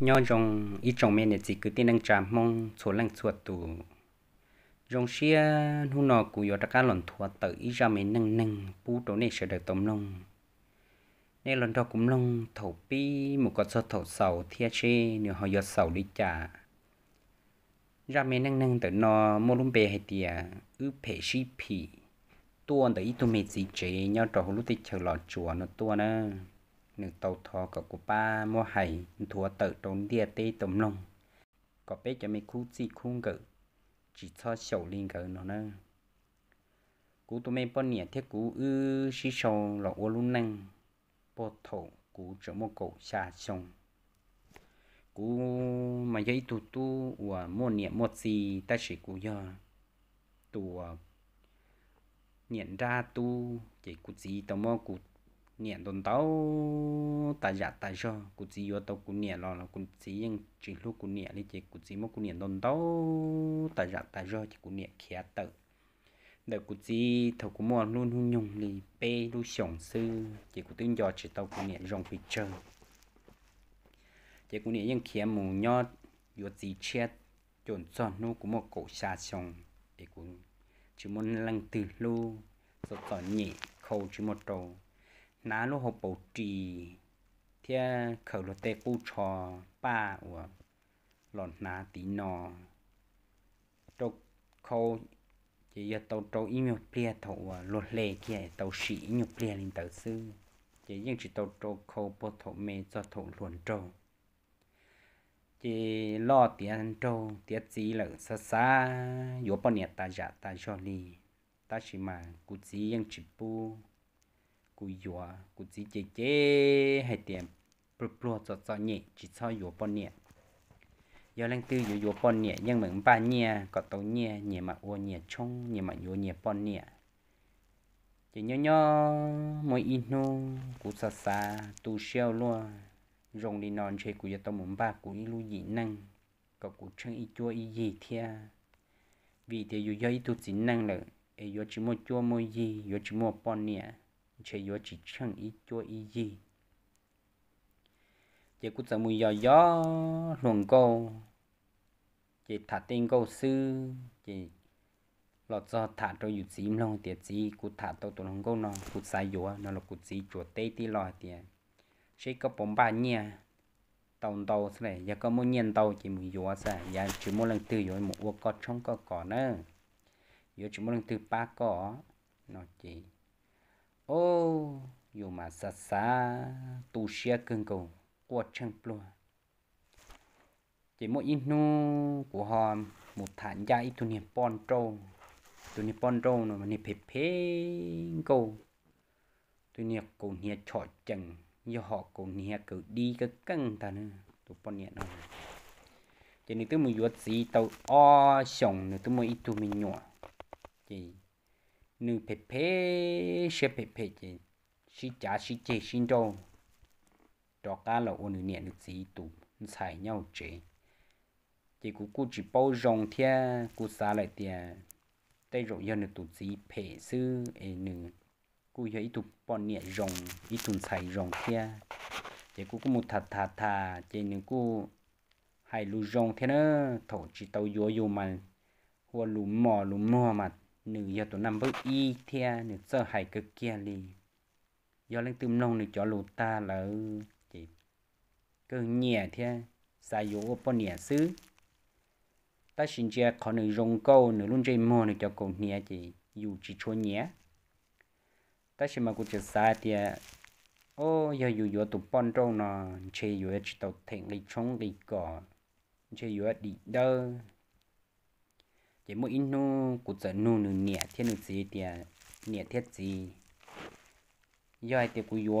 nhau rong ít trong men này chỉ cứ tin đang chạm mong số lần suốt tù rong xia nu nọ cụ yo ta cá lòn thua tự ít ra men nâng nâng bú tổ này sẽ được tôm lông nên lần đó cũng lông thầu pi một con số thầu sầu thia chê nếu họ yo sầu đi trả ra men nâng nâng tự nó mua lông bè hay tiề ư phê xí phì tuôn tự ít tụi mẹ chỉ chế nhau trò lúc tích chờ lọt chùa nó tuôn á tàu của ba mua thua tự địa นึ่งเตาทอกับกูป้ามัวไห่ถัวเติร์ตนเดียเต้ตมลงก็เป๊จะไม่คู่จีคู่เกิด chỉ cho sầu linh cờ nó nè cú tụi mình bọn nhẹ thiết cú ư xí sầu lọ ô lún năng bò thổ cú chỗ một cậu xa sông cú mà dây tụ tu của mua nhẹ một gì ta chỉ cú giờ tụ nhận ra tu chỉ cú gì tao mua cú niệm tồn tao ta giả ta cho cụ gì vô tàu cụ niệm lo là cụ gì nhưng chỉ lúc cụ niệm đi chỉ cụ gì mà cụ niệm tồn tao ta giả ta cho chỉ cụ niệm khía tự đợt cụ gì thầu cụ mua luôn hung nhung đi pe lu sòng sư chỉ cụ tin do chỉ tàu cụ niệm rong phi chơi chỉ cụ niệm nhưng khía mù nho vô gì chết chọn chọn nô của một cổ xa sòng để cụ chỉ muốn lăng từ lu rồi tỏ nhỉ khâu chỉ một đầu ná lô hộp bầu trì thia khẩu lô tê bù trò ba ủa lọt ná tí nò trâu khâu chỉ giờ tàu trâu ý nhiều plia thổ lột lệ kia tàu sĩ ý nhiều plia linh tàu sư chỉ riêng chỉ tàu trâu khâu bố thổ mê cho thổ luồn trâu chỉ lo tiền trâu tiền gì là xa xa yếu bao nhiêu ta giả ta cho li ta chỉ mà cú gì riêng chỉ bu cú yua cú chỉ chế chế hay tiệm, bự bự cho cho nhẹ chỉ cho yua bận nhẹ giờ lên tư yua yua bọn nhẹ nhưng mà ba nhẹ có tàu nhẹ nhẹ mà ô nhẹ chung nhẹ mà yua nhẹ bận nhẹ chỉ nhỏ nhỏ mỗi in nô cú xa xa tu siêu luôn rong đi non chơi cú giờ tao muốn ba cú đi lu dị năng có cú chân y chua y gì thia vì thế yua yua y tu chỉ năng là ai yua chỉ mua chua mua gì yua chỉ mua bọn nhẹ chỉ yo chỉ chẳng ý chúa ý gì chỉ cũng chẳng mùi gió gió luồng câu chỉ thả tên câu sư chỉ lọt do thả cho dù gì lòng tiệt gì cũng thả tàu tàu lòng câu nó cũng sai yo nó là cũng gì chúa tê tí lòi tiệt chỉ có bóng ba nhia tàu tàu này, giờ có muốn nhiên tàu chỉ muốn yo sẽ giờ chỉ muốn lần từ yo một uo có trong có cỏ nữa yếu chỉ muốn lần từ ba cỏ nó chỉ ô dù mà xa xa tu xia cưng cầu qua chân plua chỉ mỗi ít nu của họ một thản gia ít tu niệm pon trâu tu niệm pon trâu nó mà niệm phê phê cầu tu niệm cầu niệm chọi chừng do họ cầu niệm cử đi cái căng ta nữa tu pon niệm nó chỉ nên tôi muốn yuột gì tàu o sòng nữa tôi muốn ít tu mình nhỏ chỉ nữ phê phê xe phê phê chứ sĩ trả sĩ chế xin đâu đó cả là ôn nữ niệm được gì tụ xài nhau chế chỉ cú cũng chỉ bao rong thia cú xa lại thia tay rồi giờ nữ tụ gì phê sư ấy nữ cú giờ ít tụ bọn nhẹ rong ít tụ xài rong thia chỉ cú cũng một thà thà thà chỉ nữ cú hay lu rong thế nữa thổ chỉ tàu yếu yếu mà hoặc lu mò lu mò mà nữ giờ tụi năm bước y thea nữ sợ hại cực kia li do lên tùm nông nữ cho lù ta là chị cơ nhẹ thea xa dụ bò nhẹ xứ ta xin chia khó nữ rong câu nữ luôn chơi mò nữ cho cùng nhẹ chị dù chỉ chua nhẹ ta xin mà cũng chơi xa thea ô giờ dù dù tụi bọn trâu nó chơi dù chỉ tàu thành lý chống lý cỏ chơi dù đi đâu จมอินโนกุจะนูนเนียเทนุจีเตียเนียเทจีย่อยเตกุยัว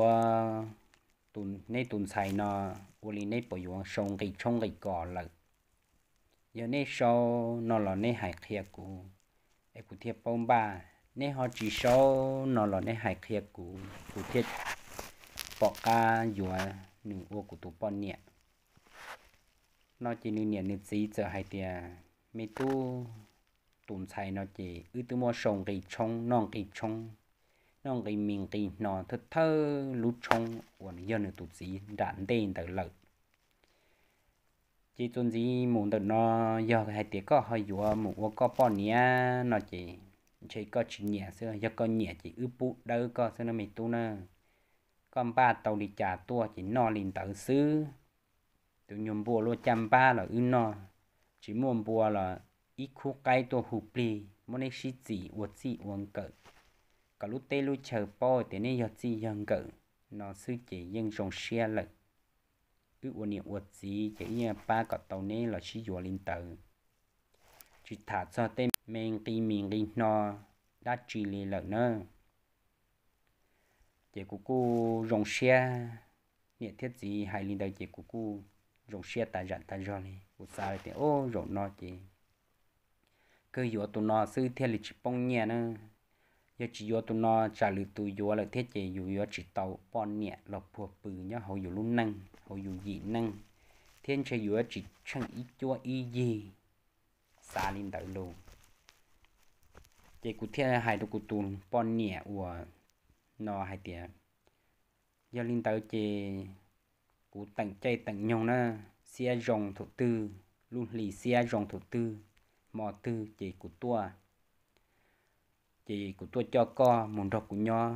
ตุนในตุนไซนาโอลีในปอยัวชงกิชงกิก่อนละยาในโชนอลในหายเคียกูไอกูเทียบปอมบ้าในฮอจีโชนอลในหายเคียกู กูเทียบปอกาอยู่หนึ่งโอกูตุปอนเนี่ยนอกจีนเนี่ยนึกซีเจอไฮเตียไม่ตู้ tụn xài nó chỉ ư tư mua sông cái trông non cái trông non cái mình cái nó thật thơ lú trông còn dân ở tụt gì đạn tên tự lợi chỉ tuần gì muốn tự nó giờ cái tiệc có hơi dùa muốn có bao nia nó chỉ chỉ có chỉ nhẹ xưa giờ có nhẹ chỉ ư bút đâu có xưa nó mình tu nè con ba tàu đi trả tua chỉ no liền tự xứ tụi nhom bùa luôn chăm ba là ư no chỉ muốn bùa là ít khu cái tổ hụp lì một nên sĩ chỉ uất sĩ uống cỡ cả lúc tê lúc chờ po thế nên giật sĩ dân nó sư chỉ dân trồng xe lợn cứ uống niệm uất sĩ chỉ như ba cọ tàu nên là sĩ dùa linh tử chỉ thả tên mình tì mình linh nó đã chỉ lì lợn nữa chỉ của cô rồng xe niệm thiết gì hay linh tử chỉ của cô rồng xe ta dặn ta rồi này của sao thì ô rồng nó chỉ cứ yếu tụi nó sư thiên lịch chỉ bông nhẹ nữa yếu chỉ yếu tụi nó trả lời tụi yếu là thiết chế yếu yếu chỉ tàu bông nhẹ là phù bự nhá hầu yếu luôn năng hầu yếu dị năng thiên chế yếu chỉ chẳng ít cho ý gì xa linh đợi luôn chế cụ thiên hai đồ cụ tụi bông nhẹ của nó hai tiền giờ linh tàu chế cụ tặng chay tặng nhông na xe rồng thủ tư luôn lì xe rồng thủ tư mò tư chỉ của tua chỉ của tua cho co muốn đọc của nho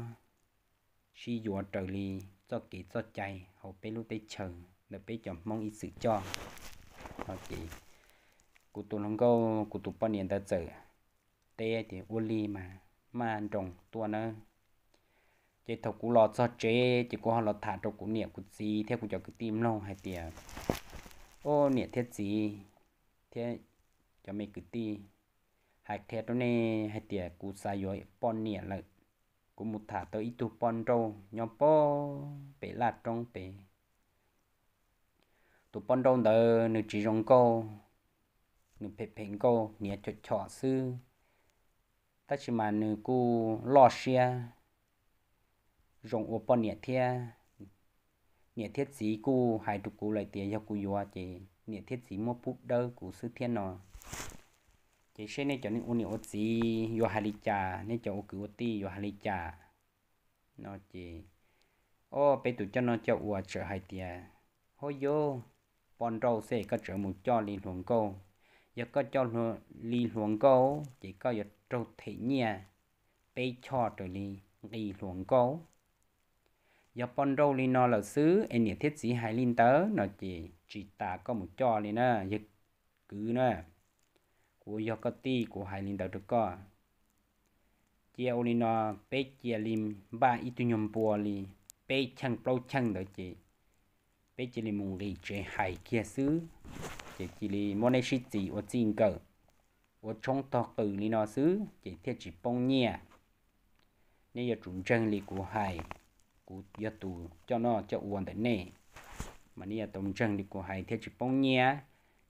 si dùa trời lì cho kỹ cho chạy hậu bé lúc bé chờ để bé chọn mong ý sự cho họ chỉ của tôi không có của tôi bao nhiêu đã chờ tê thì uôn li mà mà trồng tua nữa chế thầu cú lọ cho chế chỉ có họ lọ thả trong cú niệm cú gì theo cú cho cứ tìm lâu hay tiền ô niệm thiết gì thế cho mình cứ ti hạt thẻ đó nè hạt thẻ cú sai rồi pon nè là cú một thả tới ít pon râu nhóm po bể là trong bể tu pon râu đó nữ chỉ rong cô nữ phê phèn cô nè cho chọ sư ta chỉ mà nữ cú lo xia rong ô pon nè thẻ nè thiết gì cú hai tu cú lại tiền cho cú yoa chị nhiệt thiết gì mua bút đơ của sư thiên nọ chỉ xe này cho nên ôn nhiều gì yo hali cha nên cho ô cứu ti yo hali cha nó chỉ ô bây tụ cho nó cho ua trở hai tia hôi yo bọn rau xe có trở mù cho liên luồng câu giờ có cho liên luồng câu chỉ có giờ trâu thị nha bây cho trở li liên luồng câu giờ bọn rau li nó là xứ em nhiệt thiết gì hai linh tớ nó chỉ chỉ ta có một cho lên nè dịch cứ nè của do của hai linh đầu được co chia ô bé chia lim ba ít tu nhom bùa bé chăng bao chăng đó chị bé chia lim mùng li chế hai kia xứ chị chỉ li món này gì ở trên cờ ở trong tọt từ li nó xứ chị thiết chỉ bông nhẹ nên giờ chúng chân của hai của do cho nó cho uốn tới nè mà nia tổng trăng đi của hải thế chỉ bông nhia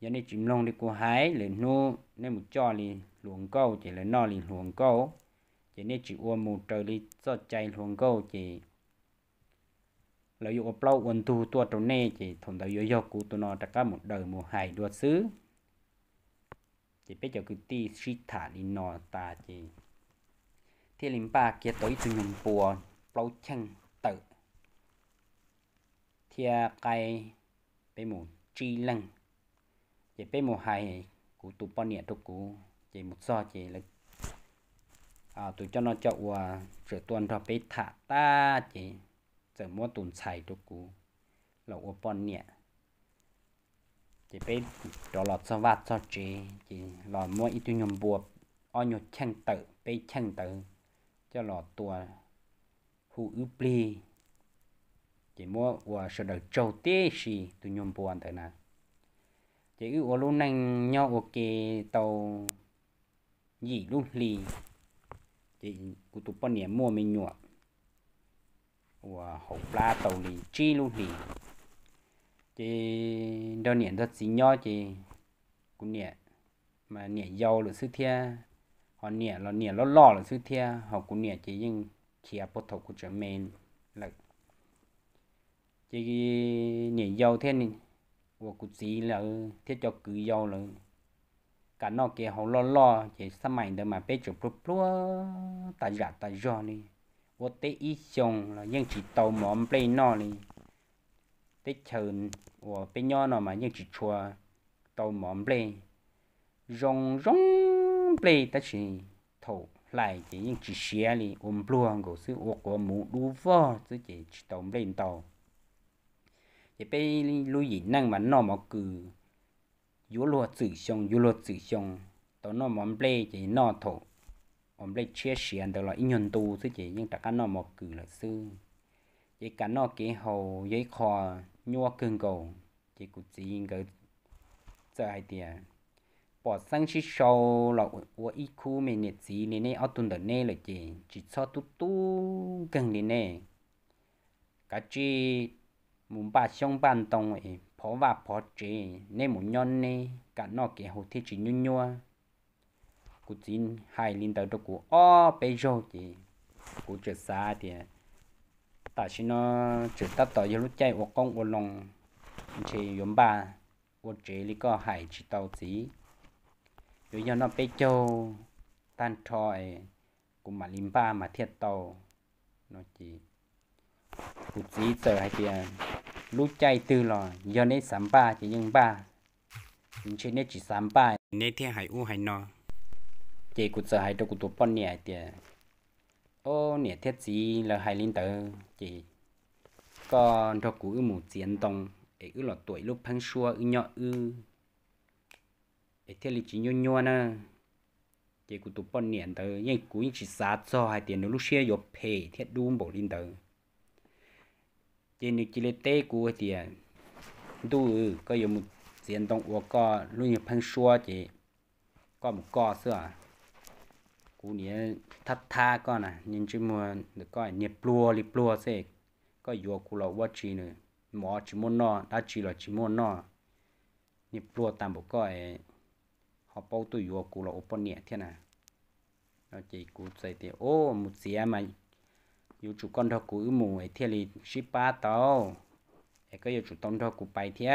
giờ này chỉ lông đi của hải lên nu nên một cho lì luồng câu chỉ là no lì luồng câu chỉ này chỉ uo một trời đi cho chạy luồng câu chỉ là dụ upload quân tu tua trốn nè chỉ thùng đầu yếu yếu cú tu nó tất cả một đời một hải đua xứ chỉ biết cho cứ ti suy thả đi nọ ta chỉ thiên linh ba kia tới từ nhung bùa lâu chăng ทียกไปหมูจีลังเจไปหมูหายกูตุปนเนียทุกูเจหมุดซอเจเลยอ่าตุจ้าน้อจ้าวเสือตัวนัทอไปถาตาเจจอม้วนตุนใส่ทุกู เราอุปนเนียจะไปตลอดสวัสดิ์เจจะหลอดม้วนอีตุยมบวบอ้อยเช่งเตอไปเช่งเตอจะหลอดตัวหูอึปลี chỉ mua và sợ đầu trâu tê xì tụi nhom buồn thế nào chỉ ưu ở luôn nành nhau ở cái tàu gì luôn lì chỉ cụ tụi bọn niệm mua mình nhọ và hậu la tàu lì chi luôn lì chỉ đơn niệm rất xí nhau chỉ cụ niệm mà niệm dầu là sư thia họ niệm là niệm lo lo là sư thia họ cũng niệm chỉ nhưng chỉ áp bộ thầu của trở mình là chỉ nhảy dầu thế này và cụ sĩ là ừ, thiết cho cứ dầu là cả nó kia họ lo lo chỉ sao mày được mà bé chụp lúp lúp ta giả ta do này vô tế ý chồng là nhưng chỉ tàu mỏm play nó này tế chờ và bé nhỏ nó mà nhưng chỉ chua tàu mỏm play rong rong play ta chỉ thầu lại chỉ những chỉ xe này ôm luôn của ô của mũ đu vò chứ chỉ tàu play tàu thì bây lưu ý năng mà nó mà cứ yếu lo sử dụng yếu lo sử ple chỉ nó thổ mà ple chia sẻ đó là nhân tu chứ chỉ nhưng tất cả nó mà là sư chỉ cả nó cái hồ giấy kho nhua cương cầu chỉ cũng chỉ cái cái tiền à. bỏ sang chỉ sau là của ít khu mình nhiệt gì nên này ở tuần đầu này là chỉ chỉ cho tu tu gần đến này cả chỉ muốn bà xong ban tông ấy phó và phó chế nên muốn nhon này cả nó kẻ hồ thi chỉ nhua nhua cụ tin hai linh đầu đâu cụ o bây giờ thì cụ chưa xa thì ta xin nó chỉ ta tỏ yêu lúc chạy ô công ô lòng chỉ yếm ba ô chế lý có hải chỉ tàu gì rồi giờ nó bây giờ tan tròi cũng mà linh ba mà thiệt tàu nó chỉ cụ chỉ tờ hai tiền lúc chạy từ lò giờ nên sắm ba chỉ nhưng ba nhưng trên nên chỉ sắm ba nên thiên hải u hải nọ chỉ cụt sợ hải đâu cụt tụt bọn nhẹ thì ô nhẹ thiết gì là hải linh tử chỉ còn đâu cú một chiến tông ấy ư lọ tuổi lúc phăng xua ư nhọ ư ấy thiết lý chỉ nhô nhô nè chỉ cụt tụt bọn nhẹ tử nhưng cụ chỉ sát cho hải tiền lúc xia dọc phê thiết đun bộ linh tử chế nữ chỉ lấy tê của thì đủ có nhiều một diện động của có luôn nhập phân xua chế có một co sữa cú nia thắt tha con à nhưng chỉ được coi nhập lùa lip lùa sẽ có yếu cú lọ quá chi nữa mỏ chỉ muốn nọ đã chỉ là chỉ muốn nọ nhập lùa tạm bộ coi họ bao tôi yếu cú lọ ôp nhẹ thế nào nó chỉ cú dạy thì ô một xe mà yêu chủ con thọ cú mù ấy thiệt lì ship ba tàu ấy có yêu chủ tông thọ cú bay thiệt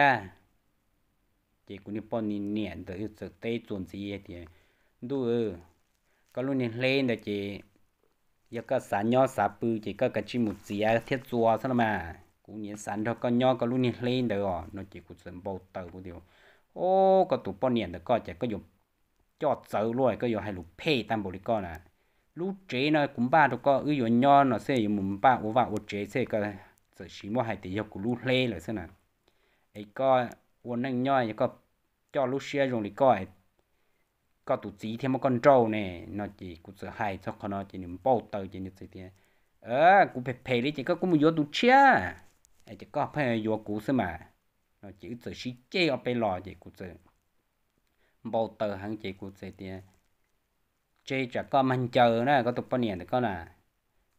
chỉ cũng đi bọn đi nẹn tới yêu sợ tây chuẩn gì thì đủ có luôn nên lên là chỉ giờ có sản nho sản bự chỉ có cái chi một gì thiết chùa sao mà cũng nhìn sản đó con nho có luôn nên lên được nó chỉ cũng sớm bầu tàu của điều ô có tụ bao nẹn được có chỉ có dùng cho sợ luôn có dùng hai lục phê tam bồ đi con à lúc chế nó cũng ba đâu có ư yo nho nó sẽ yo mùng ba ô vào ô chế sẽ có sở sĩ mua hai tỷ yo của lúc lê là thế nào ấy có ô năng nho ấy có cho lúc xe dùng thì coi có tụ chỉ thêm một con trâu nè nó chỉ cũng sợ hai cho con nó chỉ niệm bao tờ chỉ như thế thì, ờ cũng phải phải đi chỉ có cũng một vô tụ chia ấy chỉ có phải vô cũ xí mà nó chỉ sợ sĩ chơi ở bên lò chỉ cũng sợ bao tờ hàng chỉ cũng gì thì chế chả có mình chờ nè có tụp bao nhiêu thì có là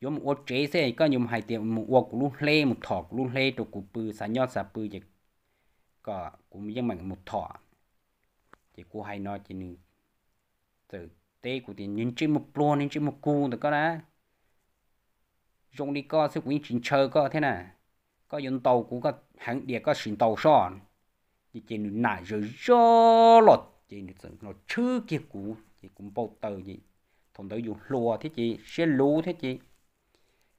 giống một ốt chế xe có dùng hai tiền một ốt của luôn lê một thọ của luôn lê tụp của bự xả nhon xả bự chỉ có cũng giống mình một thọ chỉ cụ hai nói chỉ nên từ tê cụ tiền những chữ một plon những chữ một cụ, thì có đó dùng đi có sức quyến chính chờ có thế nè có dùng tàu cũng có hãng địa có xin tàu son chỉ chỉ nãy giờ gió lọt chỉ nó chưa kia cụ thì cũng bầu tờ gì thằng đó dù lùa thế chị xe lù thế chị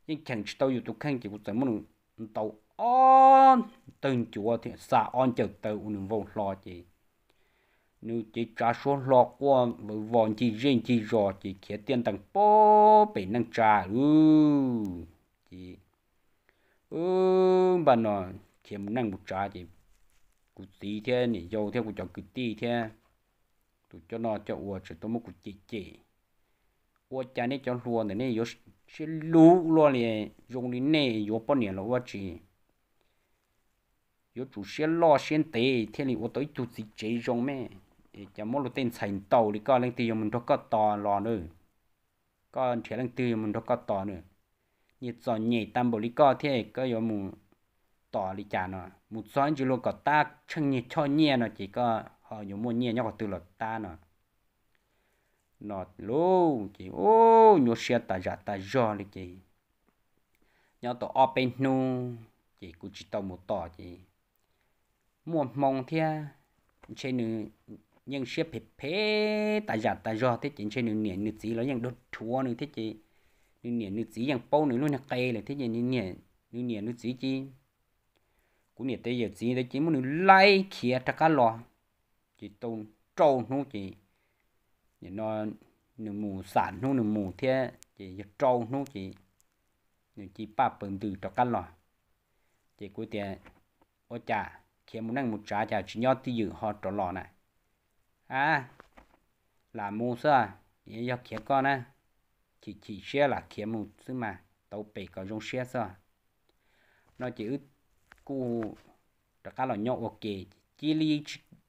nhưng chẳng tao dù tụi khăn chị cũng tớ một tàu on từng chùa thì xa on chờ tàu uống vô lo chị nếu chị trả số lo qua với vòn chị riêng chị rò chị kia tiền tăng bố bị năng trả ừ chị ừ bà nói kiếm năng một trả chị cụ tí thế này dâu theo cụ chọn cụ tí thế tụi cho nó cho ua chỉ tôi muốn cụ chỉ chỉ ua cha này cho luôn này này yếu chỉ lú luôn này dùng đi này yếu bao nhiêu là ua chỉ yếu chủ xe lo xe tê thế này ua tới chủ chỉ chỉ dùng mẹ chả muốn là tên thành tàu thì coi lên tiêu mình đâu có to lò nữa coi thế lên tiêu mình đâu có to nữa nhiệt gió nhảy tam bộ lý co thế có yếu mù tỏ lý chả nó một xoắn chỉ luôn có ta chân nhiệt cho nhẹ nó chỉ có họ nhớ mua nhẹ nhau từ lọt ta nọ nọ lô chị ô nhớ xe ta giả ta giò đi chị nhau tổ open nu chị cũng chỉ tàu một tỏ chị mua mong thea trên nữ nhưng xe phê phê ta giả ta giò thế chị trên nữ niệm nữ gì nó nhưng đốt thua nữ thế chị nữ niệm nữ gì nhưng bao nữ luôn là cây là thế chị nữ niệm nữ niệm nữ gì chị cũng niệm tới giờ gì đấy chỉ muốn nữ lay kia ta cá lò chỉ tôm trâu nó chỉ chỉ nó nửa mù sản nó nửa mù thế chỉ trâu nó chỉ nửa chỉ ba phần từ cho căn lò chỉ cuối tiền ô chả khi muốn ăn một trái chả chỉ nhót thì giữ họ trò lò này à là mù sao vậy do kia con á chỉ chỉ xe là kia mù chứ mà tàu bể có dùng xe sao nó chỉ cú cho cá lò nhậu ok chỉ li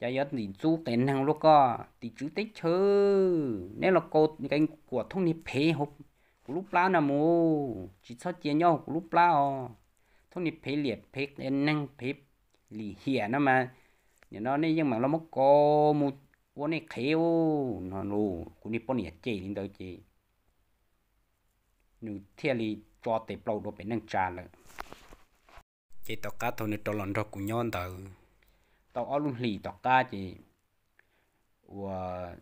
cho yết ờ, thì chú tên năng lúc có thì chú tích chứ nên là cô cái của thông ni phê hộp của lúc lao nè mù chỉ cho chia nhau của lúc lao ờ. thông ni phê liệt phê tên năng phê lì hiền nó mà nhớ nó nên nhưng mà nó mất cô mù vốn này khéo nó nụ của ni bọn nhẹ chê đến đâu chê nụ thiên lì cho tế bầu đồ bên năng trà lợi chỉ tao cá thôi nè tao lần đó cũng nhon tao tao ở luôn lì tao ca chỉ và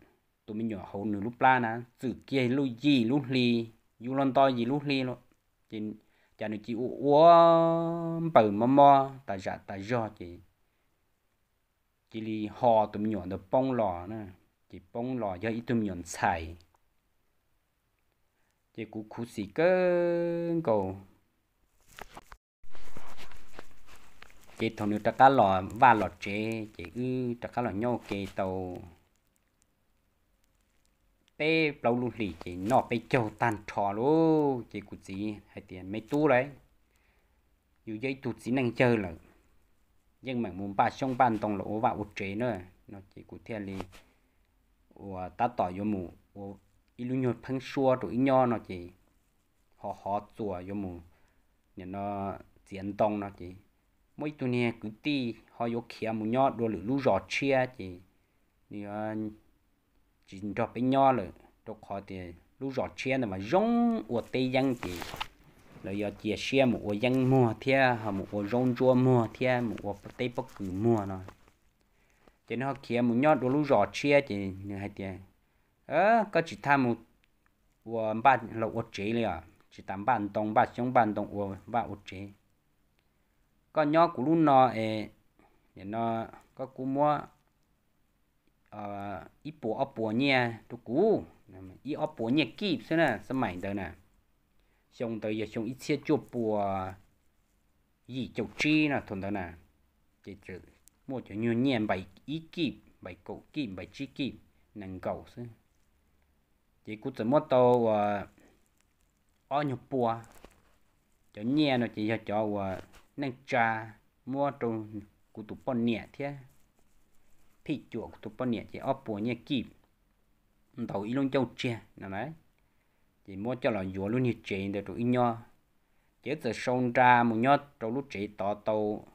tụi mình nhỏ hầu nửa lúc la nè sự kia lúc gì lúc lì dù lần to gì lúc lì luôn chỉ chả nữa chỉ uo bầu mò mò tại giả tại do chỉ chỉ lì hò tụi mình nhỏ được bông lò nè chỉ bông lò do ít tụi mình nhỏ xài chỉ cú cú xì cơ cầu chị thằng nữa trắc cá lò và lò chế chị ư trắc cá lò nhau kê tàu bé lâu luôn lì chị nó bé châu tan trò lô chị cụ gì hay tiền mấy tu đấy dù dây tụt gì năng chơi là nhưng mà muốn ba xong ban tông lỗ và ụt chế nữa nó chỉ cụ thể là ủa ta tỏ vô mù và lưu nhột phăng xua rồi nho nó chỉ họ họ chùa vô mù nên nó diễn tông nó chỉ mỗi tuần này cứ ti họ yêu kia một nhỏ đồ lử lú rót chia thì thì ờ, chỉ cho bên nhỏ rồi đồ khó thì lú rót chia là mà rong ở tây giang thì rồi giờ chia sẻ một ô giang mua thia họ một ô rong chua mua thia một ô tây bắc cử mua nó cho nên họ kia một nhỏ đồ lú rót chia thì như thế, tiền ờ có chỉ tham một ô ba lậu ô chế liền chỉ tạm bàn đông ba chống bàn đông ô ba ô chế có nhỏ của luôn nó ấy để nó có cú mua ờ ít bộ ấp bộ nhẹ tu cú ít ấp bộ nhẹ kíp thế nè sao mày tới nè xong tới giờ xong ít xe chụp bộ gì chụp chi nè thằng tới nè chỉ chữ mua cho nhiều nhẹ bảy ít kíp, bảy cổ kíp, bảy chi kíp, nâng cầu xứ chỉ cú chỉ mua tàu ờ nhục bộ cho nhẹ nó chỉ cho cho nên trà mua trâu cụ tụ bọn nhẹ thế phi chuột cụ tụ bọn nhẹ chỉ ốp bùa nhẹ kịp đầu ý luôn châu chia nè mấy chỉ mua cho là dùa luôn như chị để tụi nho chế từ sông ra một nho trong lúc chị tỏ tàu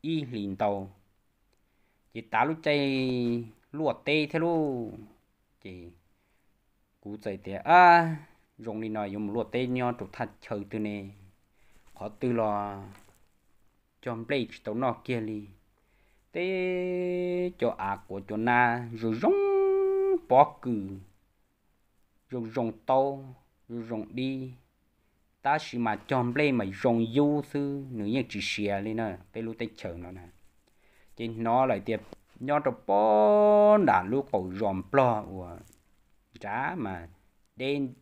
y liền tàu chỉ tá lúc chơi lúa tê thế luôn chỉ cú chạy tê à dùng đi nói dùng lúa tê nho trụ thật chơi từ nè khó từ lo chọn bridge tàu nọ kia li thế cho à của cho na rồi rong bỏ cử rồi rong tàu rồi rong đi ta chỉ mà chọn bridge mà rong du sư nữ nhân chỉ xìa lên nè tê lu tay chờ nó nè trên nó lại tiếp nhon trò bỏ đã lu cầu rong plo của trả mà đen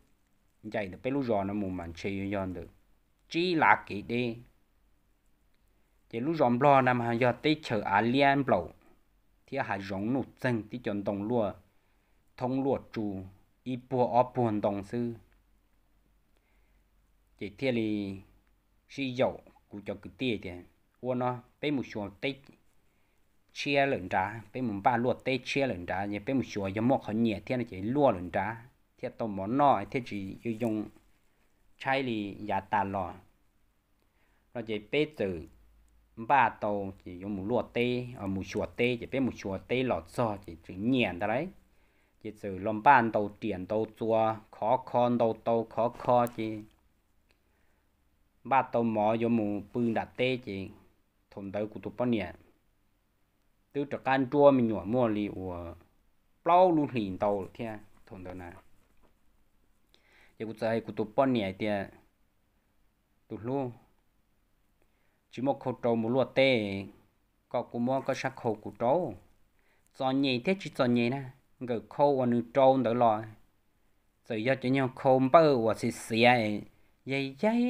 chạy được pelu rong nó mù mà chơi yon được chỉ là cái đi. เจ้รู้จอมรลอนะมานยอดติเฉออาเลียนเปล่าที่หาจงหนุ่มซึ่งที่จนตรงลวดทงลวดจูอีปัวอ้อปวนตรงซื้อเจ้เทีลีชี้เหยาะกูจะกูเตี้ยเดียวอ้วนเนาะไปมุ่ชัวติเชี่ยหลินจ้าเป็นมุ่งป้าลวดเตี้ยเชี่ยหลินจ้าเนี่ยเป็นมุ่ชัวยมอกเขาเหนียเที่ยนเจ้ลวดหลินจ้าเที่ยต้มหม้อน้อยเที่ยจียูยงใช้ลียาตาลอเราจะไปเจอ ba tàu chỉ dùng một lúa tê ở à, một chuột tê chỉ biết một chuột tê lọt giò chỉ chỉ nhện đó đấy chỉ từ lòng bàn tàu tiền tàu chua khó khăn tàu tàu khó khó chỉ ba tàu mỏ dùng một bưng đặt tê chỉ thùng đầu của tụi bọn nhện từ trạc can chùa mình nhỏ mua lì của bao luôn hình tàu thế thùng đầu này chỉ của trời của tụi bọn nhện thì tụi luôn chỉ một khẩu trâu một lúa tê có cú mua có sắc khẩu của trâu cho nhẹ thế chỉ cho nhẹ na người khâu và nữ trâu đỡ lo rồi do cho nhau khâu bơ và xì xì ấy dây dây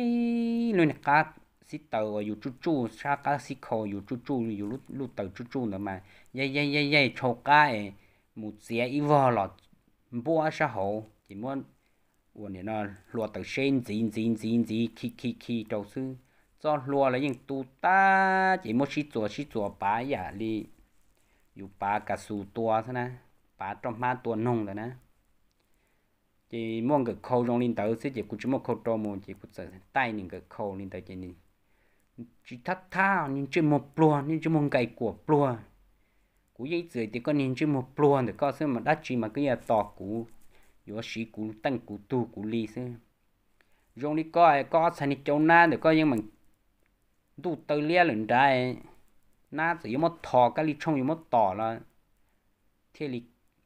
luôn nè cá xí tàu và dù chú chú sa cá xí khâu dù chú chú dù lút lút tàu chú chú nữa mà dây dây dây dây trâu cá ấy một xía ít vò lọt bua sa hậu chỉ muốn 我呢那落到山，真真真真，去去去，就是。cho lùa là những tu ta chỉ một chỉ chùa chỉ chùa bá giả à, li dù bá cả sù tua thế na, bá trong má tua nông rồi na, chỉ muốn cái khâu trong linh tử sẽ chỉ cũng chỉ một khâu trong một chỉ cũng sẽ tay những cái khâu linh tử chỉ nên chỉ thắt tha nhưng chỉ một plua nhưng chỉ một cái của plua cú dây dưới thì có nhìn chỉ một plua được có xem mà đắt chỉ mà cái nhà to cú yếu sĩ cú tăng cú tu cú li xem trong đi coi có sanh châu na được coi nhưng mà đủ tờ lia lần trái na chỉ một thò cái li trong một tỏ là thế li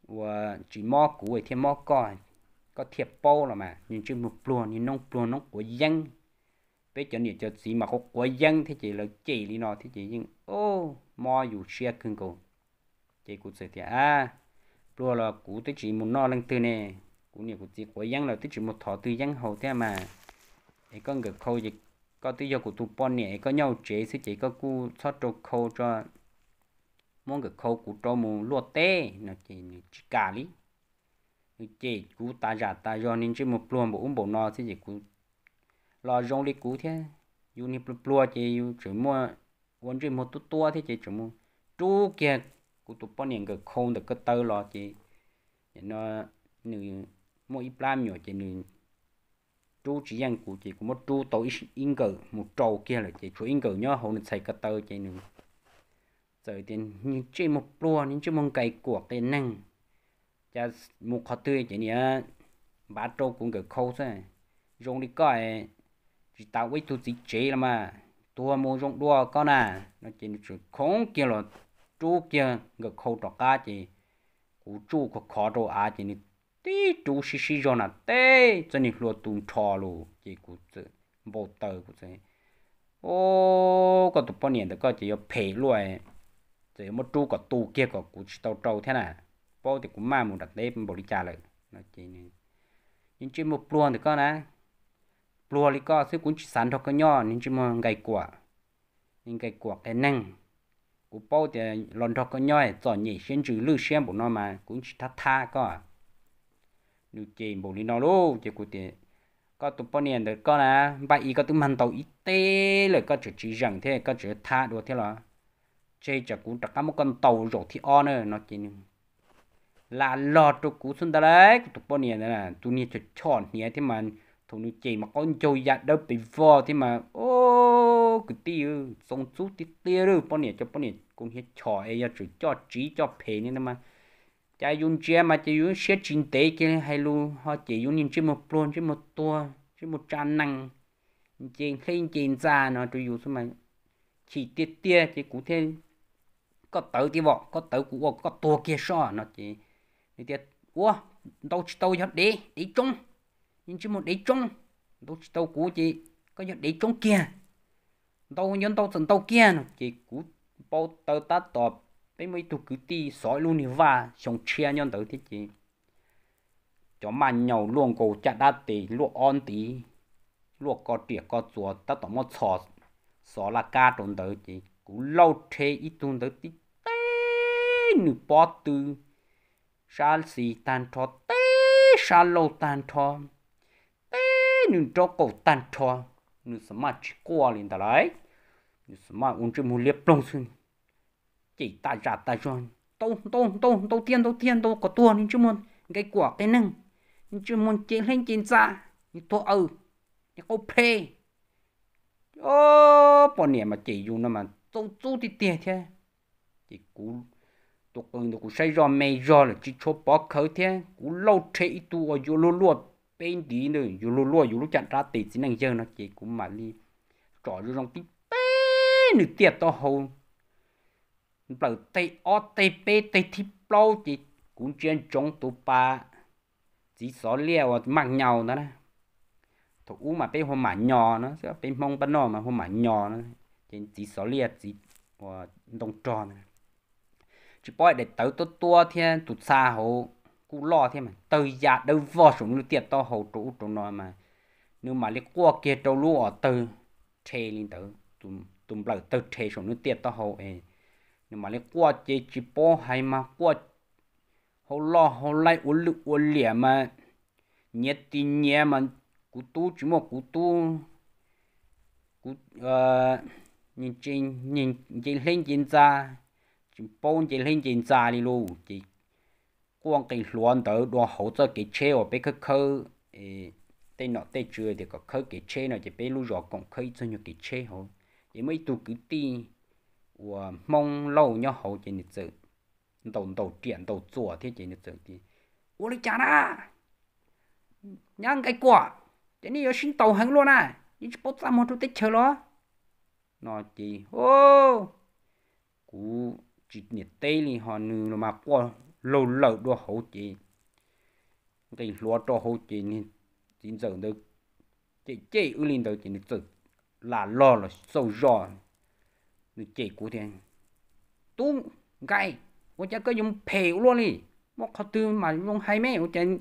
và chỉ mò cũ ấy thêm mò coi có thiệp bao là mà nhưng chỉ một pluon nhưng nông pluon nó của dân bây giờ này cho gì mà có của dân thì chỉ là chỉ đi nó thì chỉ nhưng ô mò dù xe cưng cổ chỉ cụ sẽ thì à pluon là cụ tới chỉ một nó lên từ nè cụ nhiều cụ chỉ của dân là tới chỉ một thọ từ dân hầu thế mà cái con người khâu dịch có tí giờ của tụ bọn nhẹ có nhau chế sẽ chỉ có cu sót cho khâu cho mong cái khâu của trâu mù lúa tê nó chỉ chỉ cả lý chế cụ ta giả ta do nên chỉ một plua bộ bộ nó sẽ chỉ cú lo rong đi cụ thế dù ni chế chỉ chỉ mua vốn chế một tu tua thế chế chỉ mua chú kia cụ tụ bọn nhẹ cái khâu được cái tơ lo chỉ nó nửa mỗi plan nhỏ chỉ nửa chú chỉ ăn của chị cũng một chú tối yên cờ một trâu kia là chị chú yên cờ nhớ hầu nên xây cơ tờ chị nữa giờ tiền những chỉ một lúa những chỉ mong cây của tiền năng cho một khó tươi chị nhớ bà trâu cũng cờ khâu thế dùng đi coi chỉ tạo với tôi chỉ chế là mà tua mua dùng đua con à nó chỉ không kia là chú kia cờ khâu trọ cá chị của chú có khó đồ à chị tí chú xí xí cho nà tê chân nên lo tụng trò lù chỉ cụ tự bộ tờ cụ tự ô có tụ bao nhiêu đó có chỉ có phê loại chỉ một chú có tu kia có cụ tàu trâu thế nào bao thì cũng mà một đặc đấy bộ đi trả lại nó chỉ những chuyện một pluon thì có nè pluon thì có sức cũng chỉ sản thôi có nhỏ những chuyện một ngày quả những cái quả cái năng cụ bao thì lon thôi có nhỏ chọn nhỉ xuyên trừ lưu xuyên bộ nó mà cũng chỉ thắt tha có nu chê bổ lý nó lô chê cụ tiền có tụi bọn nè được có là bà ý có tụi mình tàu ít tê là có chữ chỉ rằng thế có chữ thả đồ thế là chê chả cũng chả có một con tàu rồi thì on nữa nó chỉ là lọt cho cú xuân ta đấy tụi bọn nè là tụi nè chọn chọn nè thế mà thằng nu chê mà con trâu giặt đâu bị vò thế mà ô cứ tiêu xong chút tiêu tiêu rồi bọn nè cho bọn nè cũng hết chọn ấy cho chữ cho trí cho phê nên mà cha dùng chia mà chỉ dùng xét chính tế cái hay lu họ chỉ dùng những chiếc một plon chiếc một tua chiếc một trang năng chỉ khi chỉ già nó tôi dùng số mà chỉ tiết tia chỉ cụ thể có tới cái vọ có tới cũng có tua kia so nó chỉ như tiết ủa đâu chỉ đâu cho để để chung nhưng chỉ một để chung đâu chỉ đâu cũ chỉ có nhận để chung kia đâu nhân đâu thần đâu kia nó chỉ cũ bao tờ ta tọp mấy mấy tụ cứ ti sói luôn đi và sống chia nhau tới thế chứ cho mà nhau luôn cổ chặt đá tí luộc on tí luộc có tiệc có chùa ta tỏ một sọ sọ là ca trốn tới chứ cú lâu thế ít tuần tới tí tê nữ bó tư sa xì tan thọ tê sa lâu tan thọ tê nữ cho cổ tan thọ nữ sớm mà chỉ qua lên ta lại nữ sớm mà uống chơi mua liệp lông xuyên chỉ ta giả ta rồi, tô tô tô tô tiên tô tiên tô có tua nhưng chứ môn cái quả cái năng nhưng chứ môn chỉ lên chỉ ra nhưng tôi ừ nhưng cô phê ô bọn này mà chỉ dùng nó mà tô tô thì tiền thế chỉ cú tôi còn tôi cũng say rồi mày rồi là chỉ cho bỏ khởi thế cú lâu thế tu ở chỗ lúa lúa bên đi nữa chỗ lúa lúa chỗ lúa chặt ra tỷ xin năng giờ nó chỉ cũng mà đi trò trong cái bên nửa tiệt to hồn bảo tây o tây bê tây thi bao thì cũng chuyên chống tụ ba chỉ xó liều mạng nhau nữa, nè thủ u mà bê hôm mà nhỏ nó sẽ bê mong bắn nó mà hôm mà nhỏ nó trên chỉ xó liệt chỉ ờ, Đông tròn chỉ bói để tới tốt tua thì tụ xa hồ cú lo thiên mà tới dạ đâu vò xuống lưu tiệt to hồ trụ trụ nó mà nếu mà lấy qua kia trâu lúa từ chê lên tới tụm tụm lại tới chê xuống lưu tiệt to hồ ấy nhưng mà lấy qua chế chỉ bỏ hay mà qua họ lo họ lại uốn lụ uốn lẻ mà nhẹ tì nhẹ mà cú tu chỉ một cú tu cú ờ, nhìn trên nhìn trên lên trên ra chỉ bỏ trên lên trên ra đi luôn chỉ quan cái loạn đó đồ hỗ trợ cái xe ở bên cái ờ, tên nó tên chưa thì có khơi cái xe nó chỉ bên lúc rồi còn khơi cho nhiều cái xe hồ vậy mấy tu cứ tin 我梦 lâu nhau hậu chỉ nhật sự đầu đầu triển đầu chùa thế chỉ nhật sự thì ô lấy chả na cái quả thế này sinh tàu hàng luôn à những chút bớt ra một chút tích chờ lo nó chỉ ô cú chỉ nhiệt tây thì họ mà qua lâu lâu đồ hậu chỉ cái lúa đồ hậu chỉ thì chính giờ được chỉ chỉ ưu linh đầu chỉ nhật là lo là sâu giòn người chỉ cụ tiền, tú gai tôi chắc có dùng phèo luôn đi một khó tư mà dùng hay mấy tôi chẳng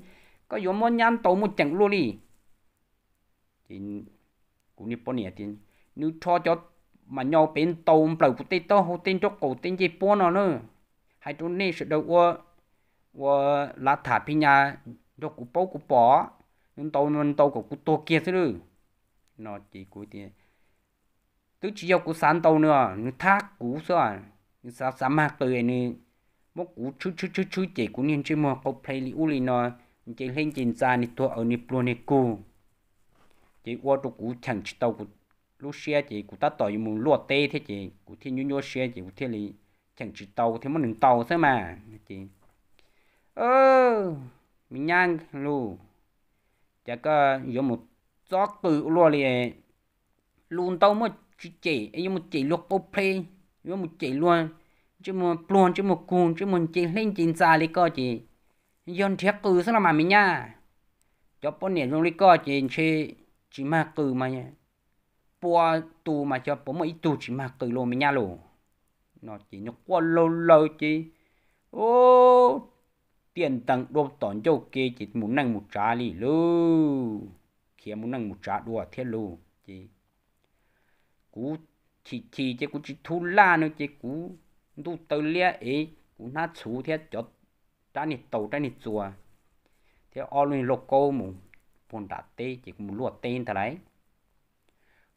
có dùng một nhăn tàu một chẳng luôn đi thì cũng như bọn này tiền, nếu cho cho mà nhau bên tàu bầu của tên to hồ tên cho cổ tên gì bọn nó nữa hay chúng nên sự đầu của của lá thả pin nhà cho cụ bố cụ bỏ nhưng tàu mình tàu của cụ to kia thế nữa nó chỉ cụ thì tức chỉ yêu cú sán tàu nữa thác cú sao sao sao mạc từ này một cú chú chú chú chú chỉ cú nên chỉ mua cậu play li uli nó chỉ lên trên ra này thua ở này pro này cú chỉ qua tụ cú chẳng chỉ tàu cú lúc xe chỉ cú ta tỏi mù lúa tê thế chỉ cú thiên nhu nhu xe chỉ cú thiên li chẳng chỉ tàu thế mà đừng tàu thế mà chỉ ơ mình nhang lù chắc có ờ, một gió tự lúa liền luôn tàu mất chị chị ấy một chỉ luộc bột phê ấy một chỉ luôn chứ mà luôn chứ một cuồng chứ mình chỉ lên chín xa lấy co chỉ yon thiệt cừ sao mà mình nha cho bốn niệm trong lấy co chị chỉ chỉ mà cừ mà nha bùa tù mà cho bốn mấy tù chỉ mà cừ luôn mình nha luôn nó chỉ nó qua lâu lâu chị, ô tiền tăng đồ tòn cho kia chị muốn nâng một trả lì lư khi muốn nâng một trả đùa thiết lù chị cú chỉ chỉ chế cú chỉ thu la nữa chế cú đủ tờ lia ấy cú na chú thế cho ra nị tàu ra nị chùa thế ở luôn lô cô mù bồn đá tê chỉ cú mù lúa tên thà đấy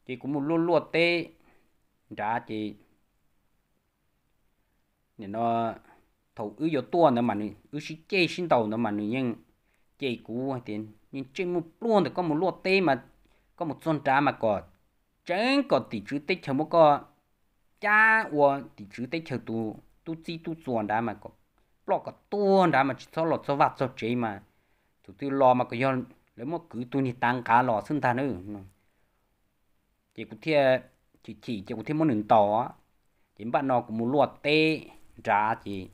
chế cú mù lúa lúa tê ra chỉ nên nó thầu ư yo tua nữa mà nị ư sĩ chế sinh tàu nữa mà nị nhưng chế cú tiền nhưng chế mù luôn thì có mù lúa tê mà có một con trá mà còn 真个地主得全部个家我地主得全都都自都做的嘛个，不个多的嘛，只做了做挖做这嘛，就对老嘛个要，那么 cứ tu ni tăng cả lò sinh ta nữa, chỉ có thể chỉ chỉ chỉ có thể muốn nâng tàu á, chỉ bạn nó cũng muốn luo tê ra chỉ,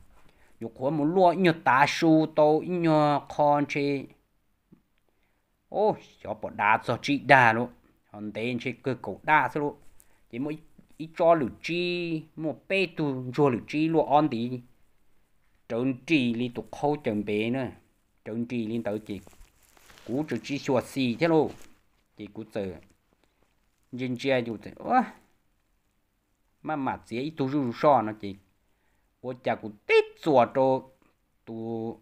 dục quá muốn luo nhiều tá su tàu con chơi, ô, cho bọn đá cho chị đá luôn hòn tên chỉ cơ cổ đa số luôn chỉ mỗi ít cho lũ chi một bê tu cho lũ chi luôn on thì trộn trì liên tục khâu trộn bé nữa trộn trì liên tới chỉ cú trộn chi xua xì thế luôn chỉ cú chờ nhưng chia dù thế ủa mà mà dễ ít tu rủ so nó chỉ ủa chả cú tết xua cho tu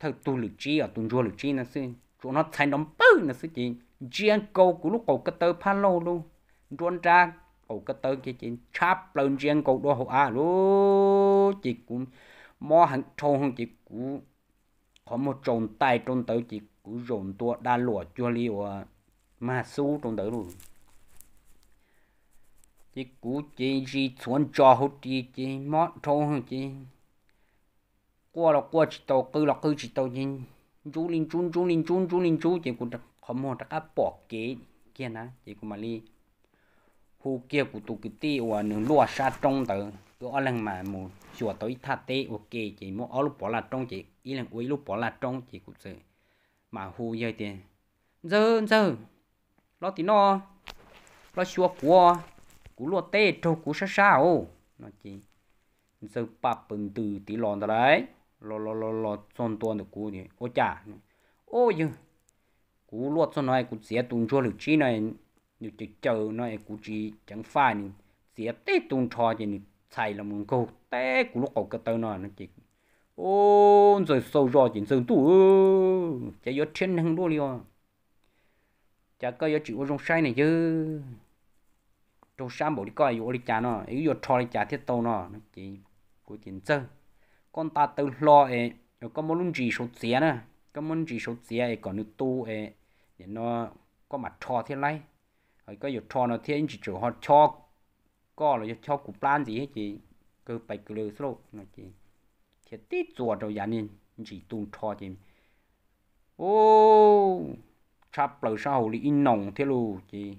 thật tu lũ chi ở à, tu cho lũ chi nó xin chỗ nó thành đóng bự nó xin chỉ gian câu của lúc cổ cái tơ pha lô luôn đuôn ra cổ cái tơ cái chỉ chắp lên gian câu đô hậu à lô chị cũng mò hàng trông chị cũng có một trồng tay trồng tơ chị cũng rộn tua đa lụa chua li mà su trồng tơ luôn chị cú chỉ gì chuẩn cho hút chị chỉ mò trông chị, qua là qua chỉ tàu cứ là cứ chỉ tàu nhìn, chú linh chú chú linh chú chú linh chú chị cũng được อมอตะกะปอกเกเกียนะจีกุมาลีฮูเกียกุตุกิตีอวนึงลัวชาตรงเตอก็อลังมามูชัวตอยทาเตโอเคจีมออลุปอลาตรงจีอีลังอุยลุปอลาตรงจีกุซมาฮูเยเตเจอเจอลอตินอลอชัวกัวกูลัวเตโตกูชาชาโอนอจีเจอปับปึงตือตีหลอนตะไรลอลอลอลอซอนตัวนึกูนี่โอจ่าโอ้ย cú luộc cho nó cú xé tung cho lửa chi này như chơi chờ nó cú chỉ chẳng phải nên xé té tung cho thì nên xài làm một câu té cú luộc cầu cái tao nó nó chỉ ô rồi sâu rõ chỉ sâu tu chỉ có thiên hàng đua liền chả có chỉ có trong sai này chứ trong sáng bộ đi coi vô đi chả nó ấy vô trò đi chả thiết tàu nó nó chỉ cú chỉ sơ, con ta tự lo ấy có một lúc gì số xé nữa có một chỉ số tiền ấy còn được tu ấy nó có mặt cho thế này rồi có dụ cho nó thiên chỉ chủ họ cho có là cho cụ plan gì hết chị cứ bày cứ lừa sâu nó chị thì tí chuột rồi giờ nên chỉ tuôn trò chị ô chắp lời sau lý in nồng thế lù chị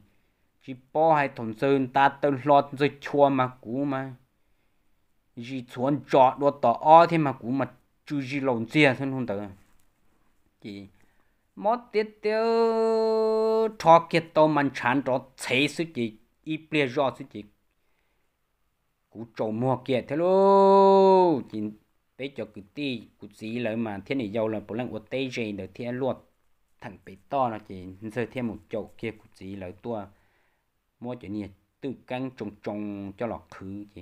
chỉ bỏ hai thùng sơn ta tên lọt rồi chua mà cú mà chỉ chuẩn chọn đồ tỏ o thế mà cú mà chú gì lộn chia thân không tử chị mót tiết tiêu thọ kiệt tàu mình chán cho thấy sự gì ít bia rõ sự gì cú trổ mua kia thế lô chỉ bây cho cứ ti cứ gì lại mà thế này giàu là bố lăng ột tay gì nữa thế luôn thằng bé to là chỉ giờ thêm một chậu kia cứ gì lại tua mua chỗ này từ căng trồng trồng cho lọt khứ chỉ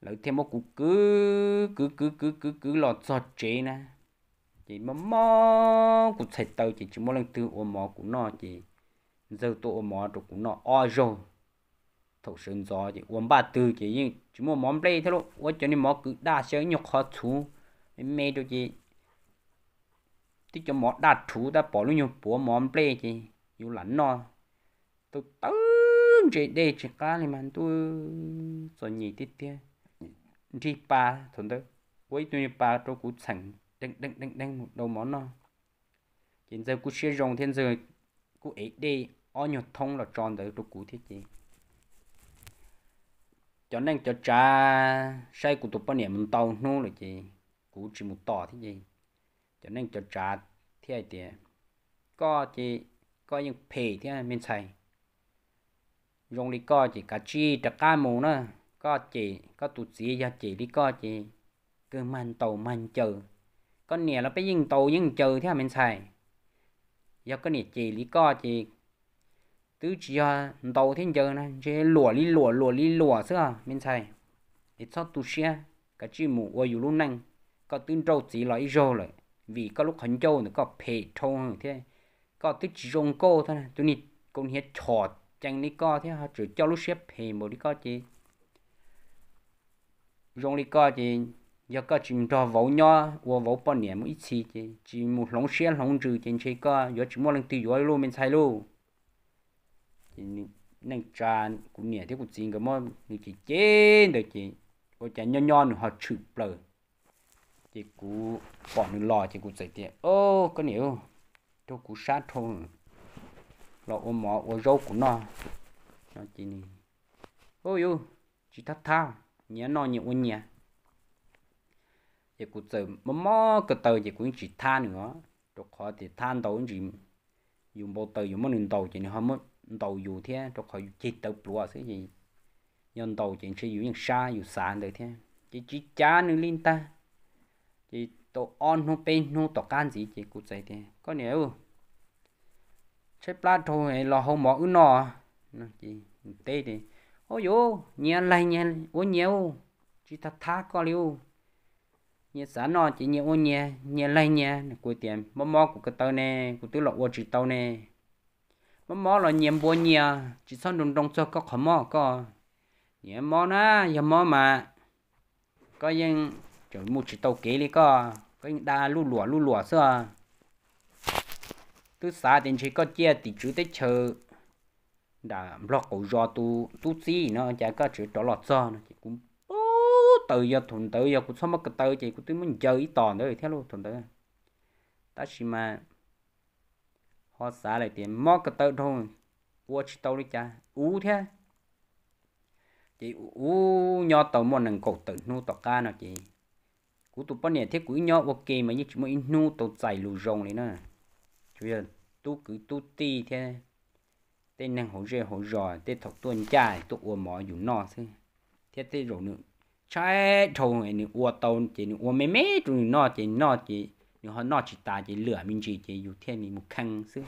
lại thêm một cú cứ cứ cứ cứ cứ cứ lọt giọt chế nè chỉ mà mò cũng sạch tàu chỉ chỉ mỗi lần từ ôm mò cũng nọ chỉ giờ tôi ôm mò rồi cũng nọ o rồi thầu sơn gió chỉ ôm ba từ chỉ nhưng chỉ mỗi món play thôi ôm cho nên mò cứ đa sẽ nhọc khó chú mẹ đâu chỉ thì cho mò đa chú đã bỏ luôn nhiều bỏ món play chỉ nhiều lắm nọ tôi tớ chỉ để chỉ cá này mà tôi rồi nhỉ tiếp tiếp chỉ ba thôi đó với tôi ba tôi cũng sẵn đánh đánh đánh đánh một đầu món nó hiện giờ cứ xe rồng thiên giờ cứ ấy đi ở nhật thông là tròn tới được cú thiết gì cho nên cho cha sai của tụi bạn niệm mình tàu nô là gì cú chỉ một tỏ thế gì cho nên cho cha thế ai tiền có gì có những phê thế mình xài rồng đi có gì cá chi đặc ca mù nữa có gì có tụt gì ra gì đi có gì cứ man tàu man chờ ก็เนี่ยเราไปยิ่งโตยิ่งเจอที่มันใส่ยก็เนี่ยจีลิก็จีตื้อจีโตที่เจอนะเจหลัวลิหลัวหลัวลิหลัวเสื้อมันใส่ไอ้ชอบตุเชียก็จีหมูว่าอยู่รุ่นนั่งก็ตื้นโจจีลอยโจเลย vì có lúc hắn châu nó có phê thôn thế có tức rong cô thôi này tôi cũng hết trò chẳng đi co thế ha chỉ cho lúc xếp phê một đi co chứ rong đi co chứ giờ có chúng ta vỗ nhau vỗ vỗ bao nhiêu một ít chỉ chỉ một lồng sen lồng trừ trên chơi có giờ chỉ một lần tự rồi luôn mình sai luôn nên cha cũng nhẹ thế cũng xin cái món như chỉ trên được chỉ có chả nhau nhau họ chụp lời chỉ cú bỏ nó lo chỉ cú chạy tiền ô có nhiều cho cú sát thôi, lo ôm mỏ ô râu của nó nó chỉ này ô yêu chỉ thắt thao nhớ nó nhiều ô nhẹ giờ cũng giờ mà mò cái tờ giờ cũng chỉ than nữa cho khỏi thì than đầu chỉ dùng bộ tờ dùng món nền tàu chỉ nó không tàu dù thế cho khỏi chỉ tàu bùa cái gì nhân tàu chỉ chỉ dùng những sa dùng sàn đấy thế chỉ chỉ cha nữa linh ta chỉ tàu on nó bên nó tàu can gì chỉ cũng vậy thế có nhiều chế plat thôi là không mỏ ứng nọ nó chỉ tê thì ôi yo nhiều lại nhẹ ôi nhiều chỉ ta thá có liu nhẹ sáng nọ chỉ nhẹ ô nhẹ nhẹ lay nhẹ cuối tiền mò mò của cái tàu nè, của tôi lọ ô chỉ tàu nè, mắm mò là nhẹ bùa nhẹ chỉ sau đồng đồng cho có khó mò có nhà mò na nhà mò mà có những chỗ một chỉ tàu kế đi có có những đa lù lụa lù lụa xưa tôi xa tiền chỉ có chia thì chú tới chờ đã lọt cổ giò tu tu xí nó chả có chữ đó lọt giò nó chỉ cũng tự do thuần tự do cũng xong mất cái tự chỉ cũng tôi muốn chơi toàn đấy theo luôn thuần tự ta chỉ mà họ xả lại tiền mất cái tự thôi vua chỉ tàu đi cha ú thế chị ú nho tàu một lần cột tự nu tàu ca nào chị cú tụ bắn nhẹ thế cú nho ok mà như chỉ mới nu tàu chạy lù rồng này nè chú giờ tu cứ tu ti thế tên năng hỗ trợ hỗ trợ tên thọc tuần trai tụ ủa mỏ dù nọ thế thế thế rồi nữa trái trồng này u tàu chỉ u mê mê trồng nọ chỉ nọ chỉ họ nọ chỉ ta chỉ lửa mình chỉ chỉ dù thiên mình một khăn xứ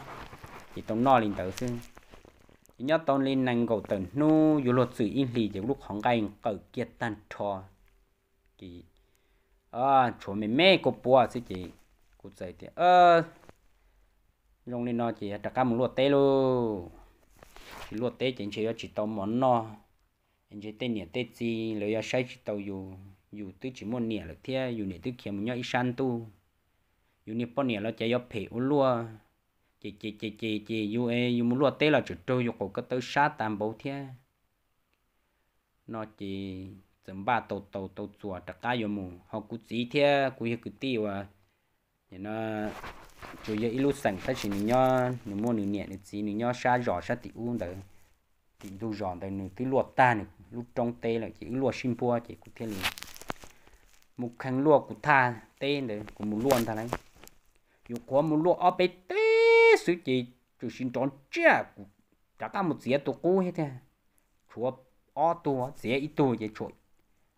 chỉ tông nọ lên tới à, xứ ờ, ờ, chỉ nhớ tông lên năng cầu tận nu dù luật sự in lì chỉ lúc hoàng gai cỡ kiệt tan trò chỉ à chỗ mê mê cô bùa xứ chỉ cô dạy thì ờ rong lên nọ chỉ đặt cả một luật tê luôn chỉ luật tê chỉ chỉ chỉ tông món nọ anh chị tên nhỉ tên gì lấy ra sai chỉ tàu dù dù tư chỉ muốn nhỉ là thế dù nhỉ tư kia muốn nhảy san tu dù nhỉ bọn nhỉ là chạy dọc phe u lúa chị chị chị chị chị dù e dù muốn lúa tê là chỉ trâu, dù cổ có tới sát tam bố thế nó chỉ chấm ba tàu tàu tàu chùa đặc ca dù mù họ cứ chỉ thế cứ hiểu cứ tiêu à nhỉ nó chủ yếu ilu sẵn ta chỉ nhớ nếu mua nửa nhẹ nửa chỉ nửa nhớ xa rõ xa tiểu đấy thì đủ rõ đấy nửa tí luật ta nữa lúc trong tê là chỉ lúa xin phua chỉ cụ thiên liền một khăn lúa cụ tha tê để cũng một luôn thà này dù có một lúa ở bên tê sự chỉ chủ xin tròn chia cụ chả cả một dĩa tổ cũ hết thế chúa ở tổ dĩa ít tổ chỉ chuột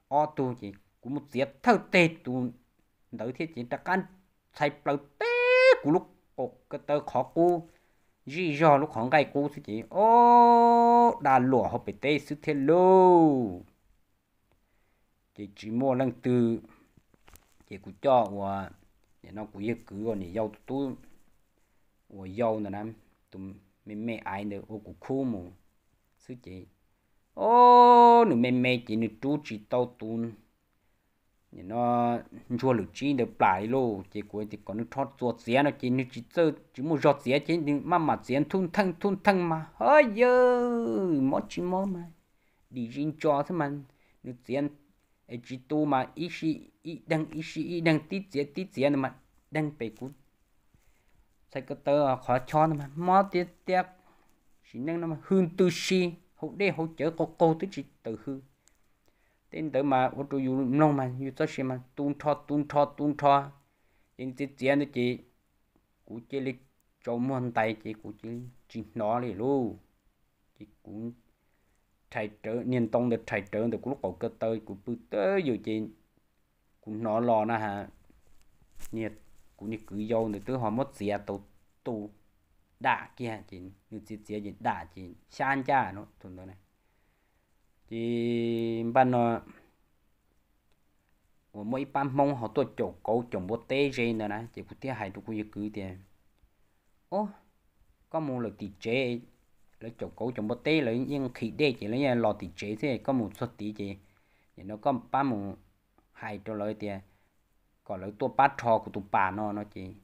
ở tổ chỉ cũng một dĩa thâu tê tu đỡ thiết chỉ chả can thay bầu tê cụ lúc cái tờ khó cu chỉ do lúc khoảng cái cố sự chị ô đã lụa họ bị tê sự thế lô chị chỉ mua lăng từ chị cũng cho và để nó cũng yêu cứ còn để giàu tu và giàu nữa lắm tụm mẹ mẹ ai nữa ô cũng khô mù sự chị ô nụ mẹ mẹ chị nụ chú chị tao tuôn nó chua lửa chi được lại lô chỉ cuối thì còn nước thoát ruột xé nó chỉ nước chỉ sơ chỉ một giọt xé chỉ mà mà xé thun thăng thun thăng mà hơi giờ mót chỉ mót mà đi xin cho thế mà nước xé chỉ tu mà ít xí ít đang ít xí ít đang tít xé tít xé mà đang bể cún sai cái tơ à, khó cho mà mót tiếc tiếc chỉ năng nó mà hương tư xí hậu đây hậu chở có cô tới chỉ tự hương tên tới mà ô tô dù nông mà dù tất nhiên mà tuôn thọ tuôn thọ tuôn thọ nhưng chỉ tiền đó chị cũng chỉ lấy cho mòn tay chị cũng chỉ chỉ nó này luôn chị cũng thầy trở niên tông được thầy trở được lúc cậu cơ tới cũng bự tới dù chị cũng nó lo na hà nhiệt cũng như cứ dâu nữa tới họ mất xe tụ tụ đã kia chị như chị chị đã chị san cha nó thằng đó này thì bạn ờ, nó của mỗi bạn mong họ tôi chỗ cầu chồng bố tê gì nữa nè chỉ có tiếc hại tôi cũng cứ tiền ô có một lời tỷ chế lấy chỗ cầu chồng bố tê lấy những khí đê chỉ lấy ờ, lò tỷ chế thế có một số tỷ chế thì nó có ba một hại cho lời thì còn lấy tôi bắt trò của tôi bà nó nó chỉ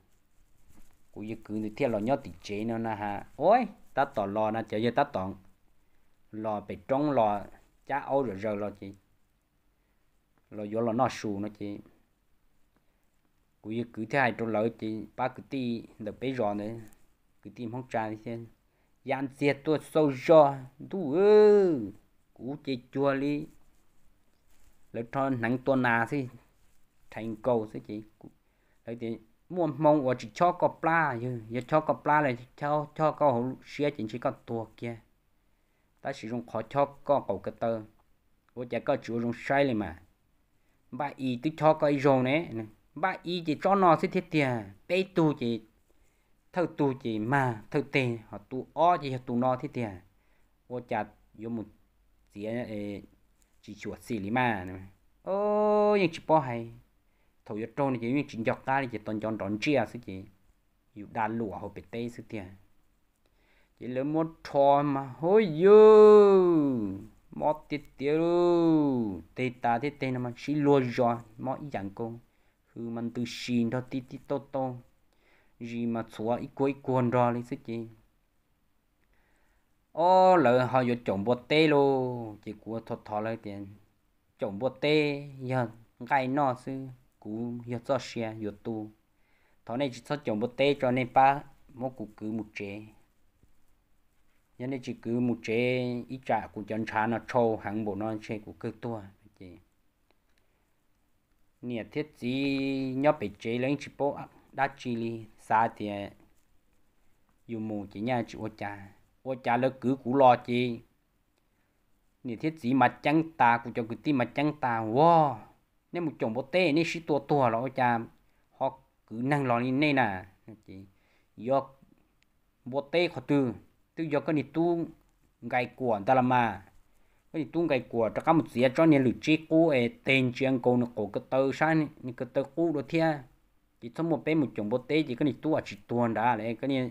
cũng như cứ thiết lo nhớ tỷ chế nó na ha ôi ta tỏ lo nè, chả giờ ta tỏ lo bị trống lo chá ô rồi rồi lo chị lo vô lo nó xù nó chị cũng cứ thế hai trong lợi chị ba cứ ti được bấy giờ nữa cứ tìm không trả đi xem dàn xe tôi sâu gió đủ ư cú chị chua đi lấy cho nắng tuần nà thì thành cầu thế chị lấy tiền mua mông ở chỉ cho có pla chứ giờ cho có pla này cho cho có hồ xe chỉ chỉ có tua kia ta sử dụng khó cho có cổ cái tơ ô chả có chủ dùng sai lên mà ba y tôi cho cái rồi nè ba y chỉ cho nó sẽ thiết tiền bé tu chỉ thâu tu chỉ mà thâu tiền họ tu o chỉ họ tu no thiết tiền ô chả vô một tiếng chỉ chuột xì lý mà nè ô nhưng chỉ bỏ hay thầu yo trôn chỉ nhưng chỉ giọt ta chỉ toàn chọn đón chia sự chỉ yêu đàn lụa họ bị tê sự tiền chỉ là một trò mà hôi dư mò tít tiêu tê ta tê tê nằm chỉ lùa giò mò dạng công hư mình từ xin đó tít tít tô tô gì mà xóa ít quấy cuốn ra lấy sức gì ô lỡ họ vô trồng bột tê lô chỉ của thọ thọ lấy tiền trồng bột tê giờ cái nó sư cú giờ cho xe giờ tu thọ này chỉ cho trồng bột tê cho nên ba mỗi cụ cứ một trẻ nhớ nên chỉ cứ một chế ít trả của chân trà nó trâu hàng bộ non chế của cơ tua chị nhiệt thiết gì nhóc bị chế lấy chỉ bố đã chi li xa thì à, dùng mù chỉ nhà chị ô cha ô cha là cứ cũ lo chị nhiệt thiết gì mà trắng ta của cho cứ tí mà trắng ta wow nên một chồng bố tê nên sĩ tua tua là ô cha họ cứ năng lo như này nè chị do bố tê khó tư tự do cái này tu gai của ta là mà cái này tu gai của cho các một gì cho nên lựa chế cũ ấy tên chuyện câu nó cổ cái tờ sáng những cái tờ cũ đó thia chỉ thông một bên một chồng bột tế chỉ cái này tu à chỉ tuần đã đấy cái này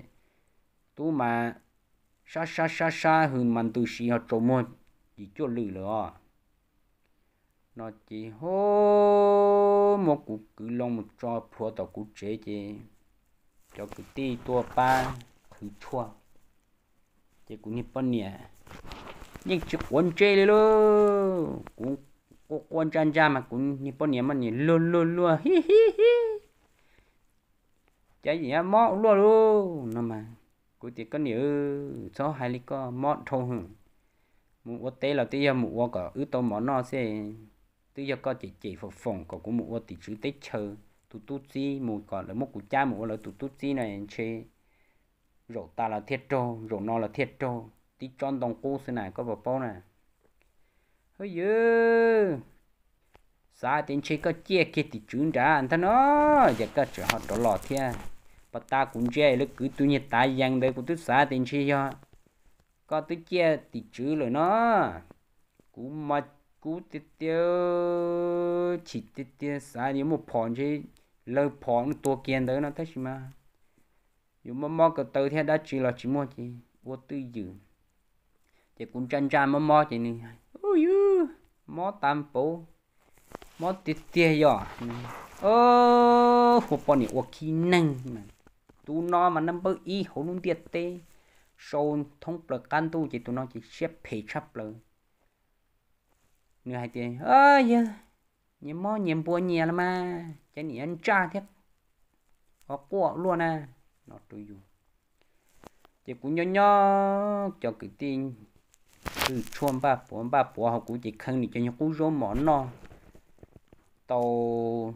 tu mà sa sa sa sa hơn mình từ xì họ trộm một chỉ cho lử lửa nó chỉ hô một cụ cứ lông một trò phua tàu cụ chế chế cho cụ ti tua ba thứ chua thì cũng như bọn nè nhưng chỉ quân chơi đi lô cũng có quan trang ra mà cũng như bọn nè mà nhìn luôn luôn luôn hi hi hi chạy gì á mọ luôn luôn nó mà cũng thì có nhiều số hai lý có mọ thôi hùng mụ ô tê là tây mụ ô cả ứ tô mọ nó sẽ tây giờ có chỉ chỉ phục phòng có cũng mụ ô thì chữ tết chờ tụt tụt gì mụ còn là mụ cụ cha mụ là tụt tụt gì này chơi rồi ta là thiệt trâu rồi nó là thiệt trâu tí tròn đồng cô xin này có bảo bao này hơi dữ sao tiền chỉ có chia kia thì chúng ta anh ta nó giờ có chuyện họ đổ lọt thế bà ta cũng chơi lúc cứ tôi nhiệt tài giang đây cũng tôi sao tiền chỉ cho có tôi chia thì chữ rồi nó Cú mà cú tiết tiêu chỉ tiết tiêu sao nếu một phòn chứ lời phòn tôi kiện tới nó thấy gì mà dù mò mò cái từ thì đã chỉ là chỉ mua chỉ vô tư dự chỉ cũng chân chân mò mò chỉ nè ui u mò tam bố mò tít tía nhỏ ô hộp bọn này ô kỹ năng mà tu nó mà năm bơ y hổ luôn tiệt tê sâu thông bờ can tu chỉ tụi nó chỉ xếp phê chấp lờ nửa hai tiền ơi giờ nhím mò nhím bùa nhẹ lắm mà chả nhỉ ăn cha thiệt có quả luôn à nó tôi dùng chỉ cũng nhỏ nhỏ cho cái tin từ chuông ba bốn ba bốn họ cũng chỉ khăn thì cho những cũng rôm món nó tàu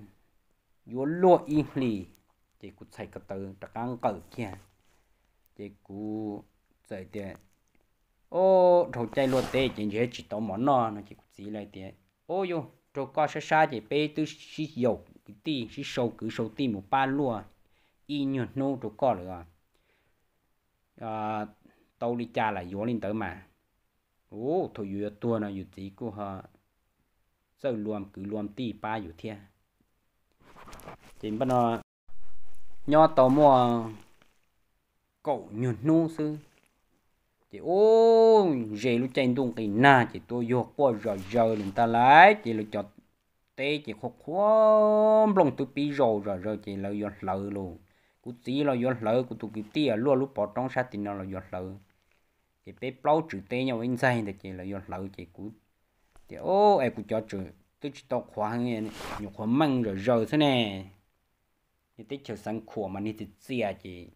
yếu lúa in lì chỉ cũng chạy cái từ đặc ăn cỡ kia chỉ cũng chạy tiền ô thầu chạy lúa tê chỉ nhớ chỉ tàu món nó nó chỉ cũng xí lại tiền ô yo trâu co sa sa chỉ bê từ xí dầu cái tì xí sầu cứ sầu tì một ba lúa y nhuận nô trụ có lửa à tàu đi cha là yếu lên tới mà ô thôi vừa tua nó yếu tí của họ sợ luồm cứ luồm tì ba yếu thia chính bên nó nho tàu mua cậu nhuận nô sư chị ô dễ lúc chạy đúng cái na chị tôi vô qua rồi giờ lên ta lái chị lúc cho tê chị khóc khóc lòng tôi pi rồi rồi rồi chị lợi vô lợi luôn cú tí là giọt lỡ cú tụ cái tí à lúa lúa bỏ trong sát thì là giọt lỡ thì bé bao chữ tê nhau in sai thì chỉ là giọt lỡ chỉ cú thì ô ai cú cho chữ tôi chỉ tao khóa nghe nhiều khóa măng rồi rồi thế này thì tới chờ sáng khổ mà đi thì à chia chỉ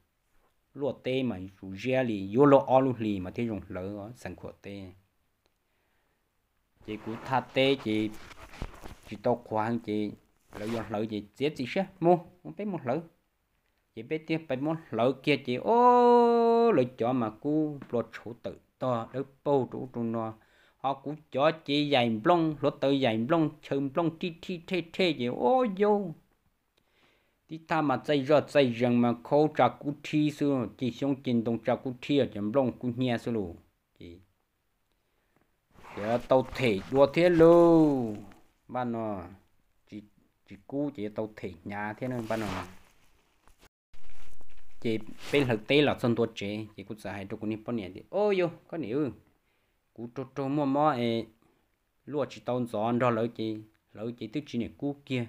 lúa tê mà rủ ra lì vô lọ o lù lì mà thấy dùng lỡ sáng khổ tê chỉ cú tha tê chỉ chỉ tao khóa chỉ lỡ giọt lỡ chỉ chết gì chứ mua không biết một lỡ chỉ biết tiếp phải muốn lỡ kia chỉ ô lỡ cho mà cú lột chủ tự to đỡ bầu chủ trụ nó họ cũng cho chị dành blong lột tự dạy blong chừng blong chi ti thế thế gì ô vô thì ta mà dây rớt dây rừng mà khâu trả cú thi xưa chỉ xuống trình đồng trả cú thi ở chấm blong cú nhẹ xưa lù chỉ giờ tàu thể đua thế lù ban nó chỉ chỉ cú chỉ tàu thể nhà thế nên ban nó chỉ bên thực tế là sân tuột chế chỉ cũng giải cho cũng bao nhiêu đi ôi yo có nhiều cũng cho trâu mua mua ấy lúa chỉ tao giòn đó lỡ chỉ lỡ chỉ tức chỉ này cú kia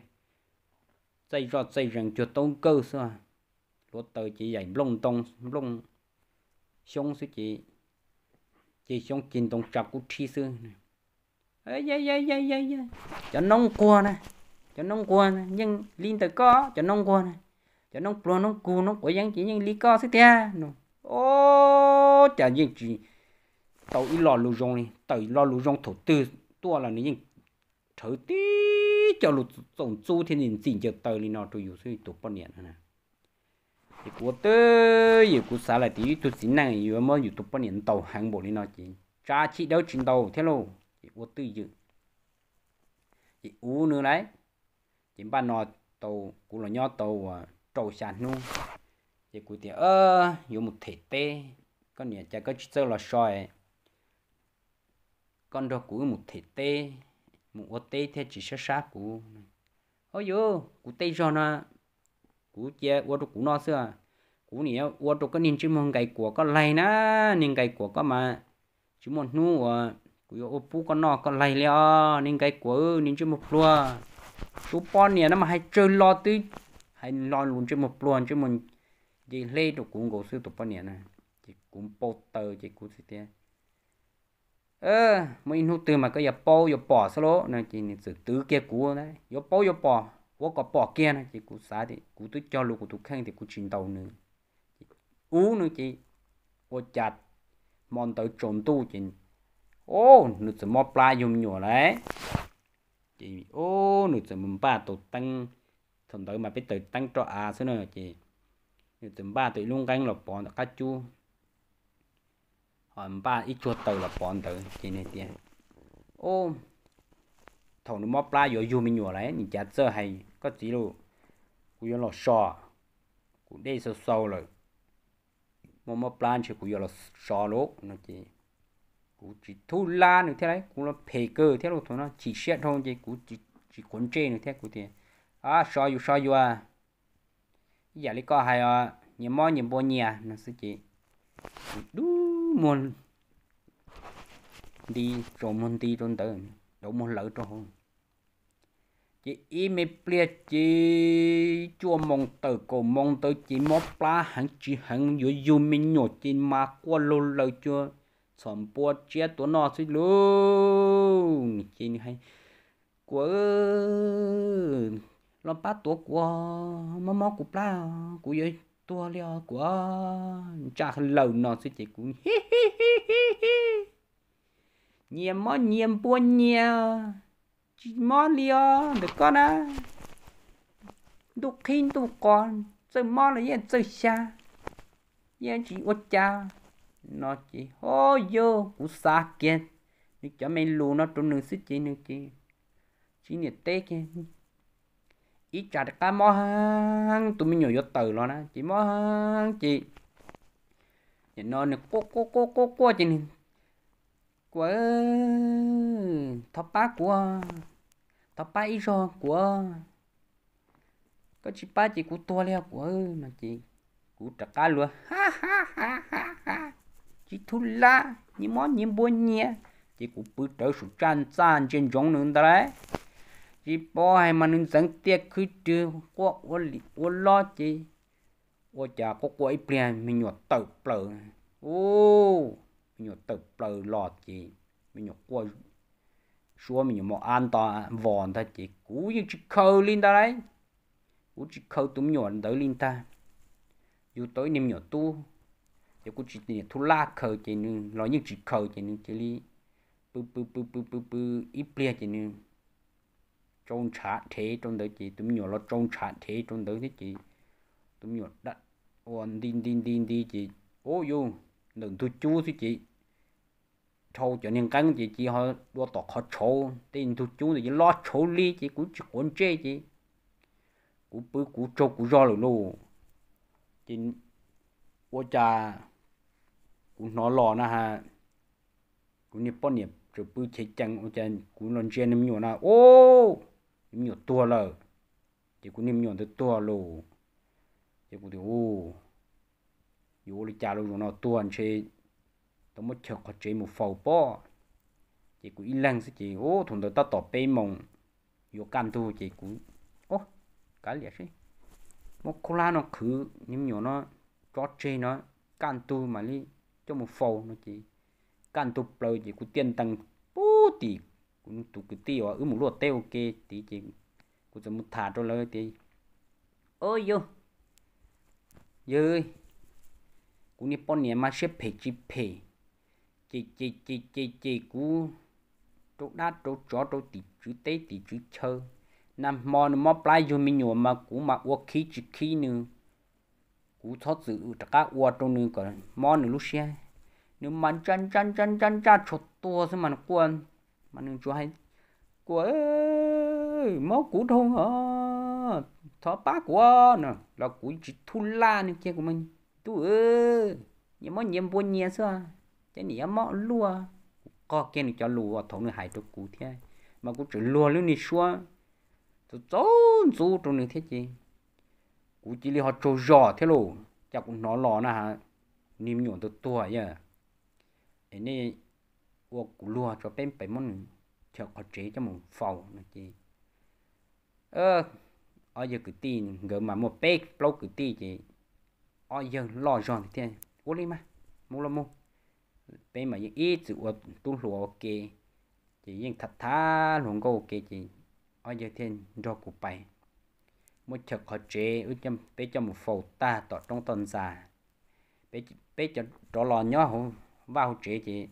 dây rọt dây rằng chuột tông cơ sao lúa tờ chỉ dành lông tông lông xong sư chỉ chỉ xuống chín tông chọc cũng chi sư ấy ấy ấy ấy ấy cho nông qua nè cho nông qua nè nhưng linh tới có cho nông qua nè cho nó pro nó cù nó của dân chỉ những lý co thế ta nó ô chả những chỉ tàu ít lò lù rong này tàu lò lù rong thổ tư tua là những thở tí cho lù tổng chu thì nhìn xin cho tàu lì nó tôi dùng suy tụ bao nhiêu nè thì của tôi giờ của xã lại tí tôi xin này giờ mới dùng tụ bao nhiêu tàu hàng bộ lên nó chỉ cha chị đâu chuyển tàu thế luôn thì của tôi giờ thì u nữa đấy chỉ ba nọ tàu cũng là nho tàu à trầu xà nu thì cuối tiền ơ dùng một thể tê con nhà cha có chơi là soi con đó cú một thể tê một ô tê thế chỉ sát sát cú ôi yo cú tê cho nó cú chơi ô tô cú nó xưa cú nè ô tô có nhìn chữ mông cái của con lầy na nhìn cái của con mà chữ mông nu à cú ô pu con nó con lầy leo nhìn cái của nhìn chữ mông lúa, chú pon nè nó mà hay chơi lo tới hay lo luôn chứ một luôn chứ mình chỉ lấy được cũng gỗ sư tụ bao nhiêu này chỉ cũng bao tờ chỉ cũng gì thế ơ mấy nụ từ mà cái giờ bao giờ bỏ sao lỗ này chỉ nên sự tứ kia cũ đấy giờ bao giờ bỏ vô có bỏ kia này chỉ cũng xả thì cũng tôi cho luôn cũng tôi khen thì cũng chuyển đầu nữa ú nữa chỉ vô chặt mòn tới trộm tu chỉ ô nụ từ mò pla dùng nhỏ đấy chỉ ô nụ từ mùng ba tổ tăng thằng tới mà biết tới tăng trọ à xí nữa chị tụm ba tụi luôn canh là bọn cá chu hỏi ba ít chuột từ là bọn từ chị này tiền ô thằng nó móc la vô vô mình nhỏ lấy nhìn chả sơ hay có gì luôn, cú vô lò sò cú đây sâu sâu rồi mà móc la chứ cú vô lò sò lố nó chị cú chỉ thu la nữa thế đấy cú nó phê cơ thế luôn thôi nó chỉ xét thôi chị cú chỉ chỉ cuốn trên nữa thế cú tiền à soi dù soi dù à giờ lấy có hay à nhiều món nhiều bò nhà nó sẽ chỉ đu môn đi rồi môn đi trong tử đổ môn lỡ trong chỉ im mê chỉ chua mong tử cổ mong tử chỉ mó pla hẳn chỉ hẳn dù dù mình nhổ chỉ mà qua lô lỡ chua sòm bùa chia tố nọ xí luôn chỉ hay quá lo ba tổ qua mà mò của ba của vậy tua leo qua cha lầu nọ sẽ chỉ cũng hi hi hi hi hi nhiệm mò nhiệm nhiều chỉ mò leo được con à đục khinh đục con sự mò là yên sự xa yên chỉ út cha nó chỉ hô yo cũng xa kia nếu cho mình lù nó trốn nương sức chỉ nương kia chỉ nhiệt tê kia ít chặt cá mò hăng, tụi mình nhồi vô từ lo nè Chị mò hăng chị nhìn nó nè cô cô cô cô cô chị nè quá thập bá của thập bá ít rồi của có chị ba chị của to leo của mà chị của chặt cá luôn ha ha ha ha chị thu la nhưng món nhưng buôn nhẹ chị cũng bự trở sự chan chan trên giống nữa đấy chỉ bỏ hai mà nên sáng tiếc cứ chứ có có có lo chứ ô chả có có ít bia mình nhọt tờ bờ ô mình nhọt tờ bờ lo chỉ mình nhọt qua xuống mình nhọt một an toàn vòn ta chỉ cú như chỉ khâu lên ta đấy cú chỉ khâu tụm nhọt tới lên ta dù tối niệm nhọt tu thì cú chỉ tiền thu la khâu chỉ nên lo như chỉ khâu chỉ nên chỉ li bự bự bự bự bự bự ít bia chỉ nên trong trả thế trong đời chị tụm nhỏ là trong trả thế trong đó chị tụm nhỏ đặt on din din din đi chị ô yo đừng thu chú thì chị thâu cho nên cắn chị chị họ đua tọt họ trâu tin thu chú thì chị lo trâu ly chị cũng chỉ còn chê chị cũng bứ cũng trâu cũng do luôn luôn chị ô cha cũng nó lo na ha cũng như bao nhiêu chụp bứ chế chăng ô cha cũng lo chê nên nhiều na ô nim nhỏ tua lờ chỉ cũng nim nhỏ tới tua lù chỉ cũng tiểu u yếu lý cha lù nó to anh chơi tôi mất chợt cái chơi một phẩu bò chỉ cũng ít lần sẽ chỉ ô thằng đó ta tỏ bê mông yếu can tu chỉ cũng ô cái gì chứ một cô la nó khử, nim nhỏ nó cho chơi nó can tu mà đi cho một phẩu nó chỉ can tu play chỉ cũng tiền tăng bút tỷ cũng tụ cái tiêu ở một lúa tiêu kê tí chỉ cũng จะ một thả rồi lời tí ôi yo yo cũng như bọn nhà mà sẽ phải chỉ phải chỉ chỉ chỉ chỉ chỉ cũng chỗ đá chỗ chó chỗ tí chữ tế tí chữ chơ nam mò nó mò plai cho mình nhổ mà cũng mà uo khí chỉ khí nữa cũng thoát sự cả uo trong nữa còn mò nữa lúc xe nếu mà chăn chăn chăn chăn chăn chốt tua xem mà nó quan mà nương chua hay của máu cũ thôn hả thọ bá của nè à. là cũ chỉ thu la nè kia của mình tu ơ nhà máu nhiệm buồn nhẹ xưa cái này máu lúa có kia này cho lúa thổ nửa hải trụ cũ thế mà cũng chỉ lúa luôn này xua tôi trốn chú trong này thế chứ cũ chỉ li họ trâu giò thế lô chắc cũng nó lò nè hả niêm nhổn tôi tua vậy à. này của cú lùa cho bên bảy món chờ có chế cho một phòng nó chị ơ ở giờ cứ tin gỡ mà một bê lâu cứ tin chị ở giờ lo giòn tiền ô đi mà mua lo mua bên mà những ít chữ ở tu lùa ok chị những thật thà luôn có ok chị ở giờ thiên do cụ bảy một chờ có chế ở cho bên trong một phòng ta tỏ trong tuần già bên bên cho đó lo nhỏ vào chế chị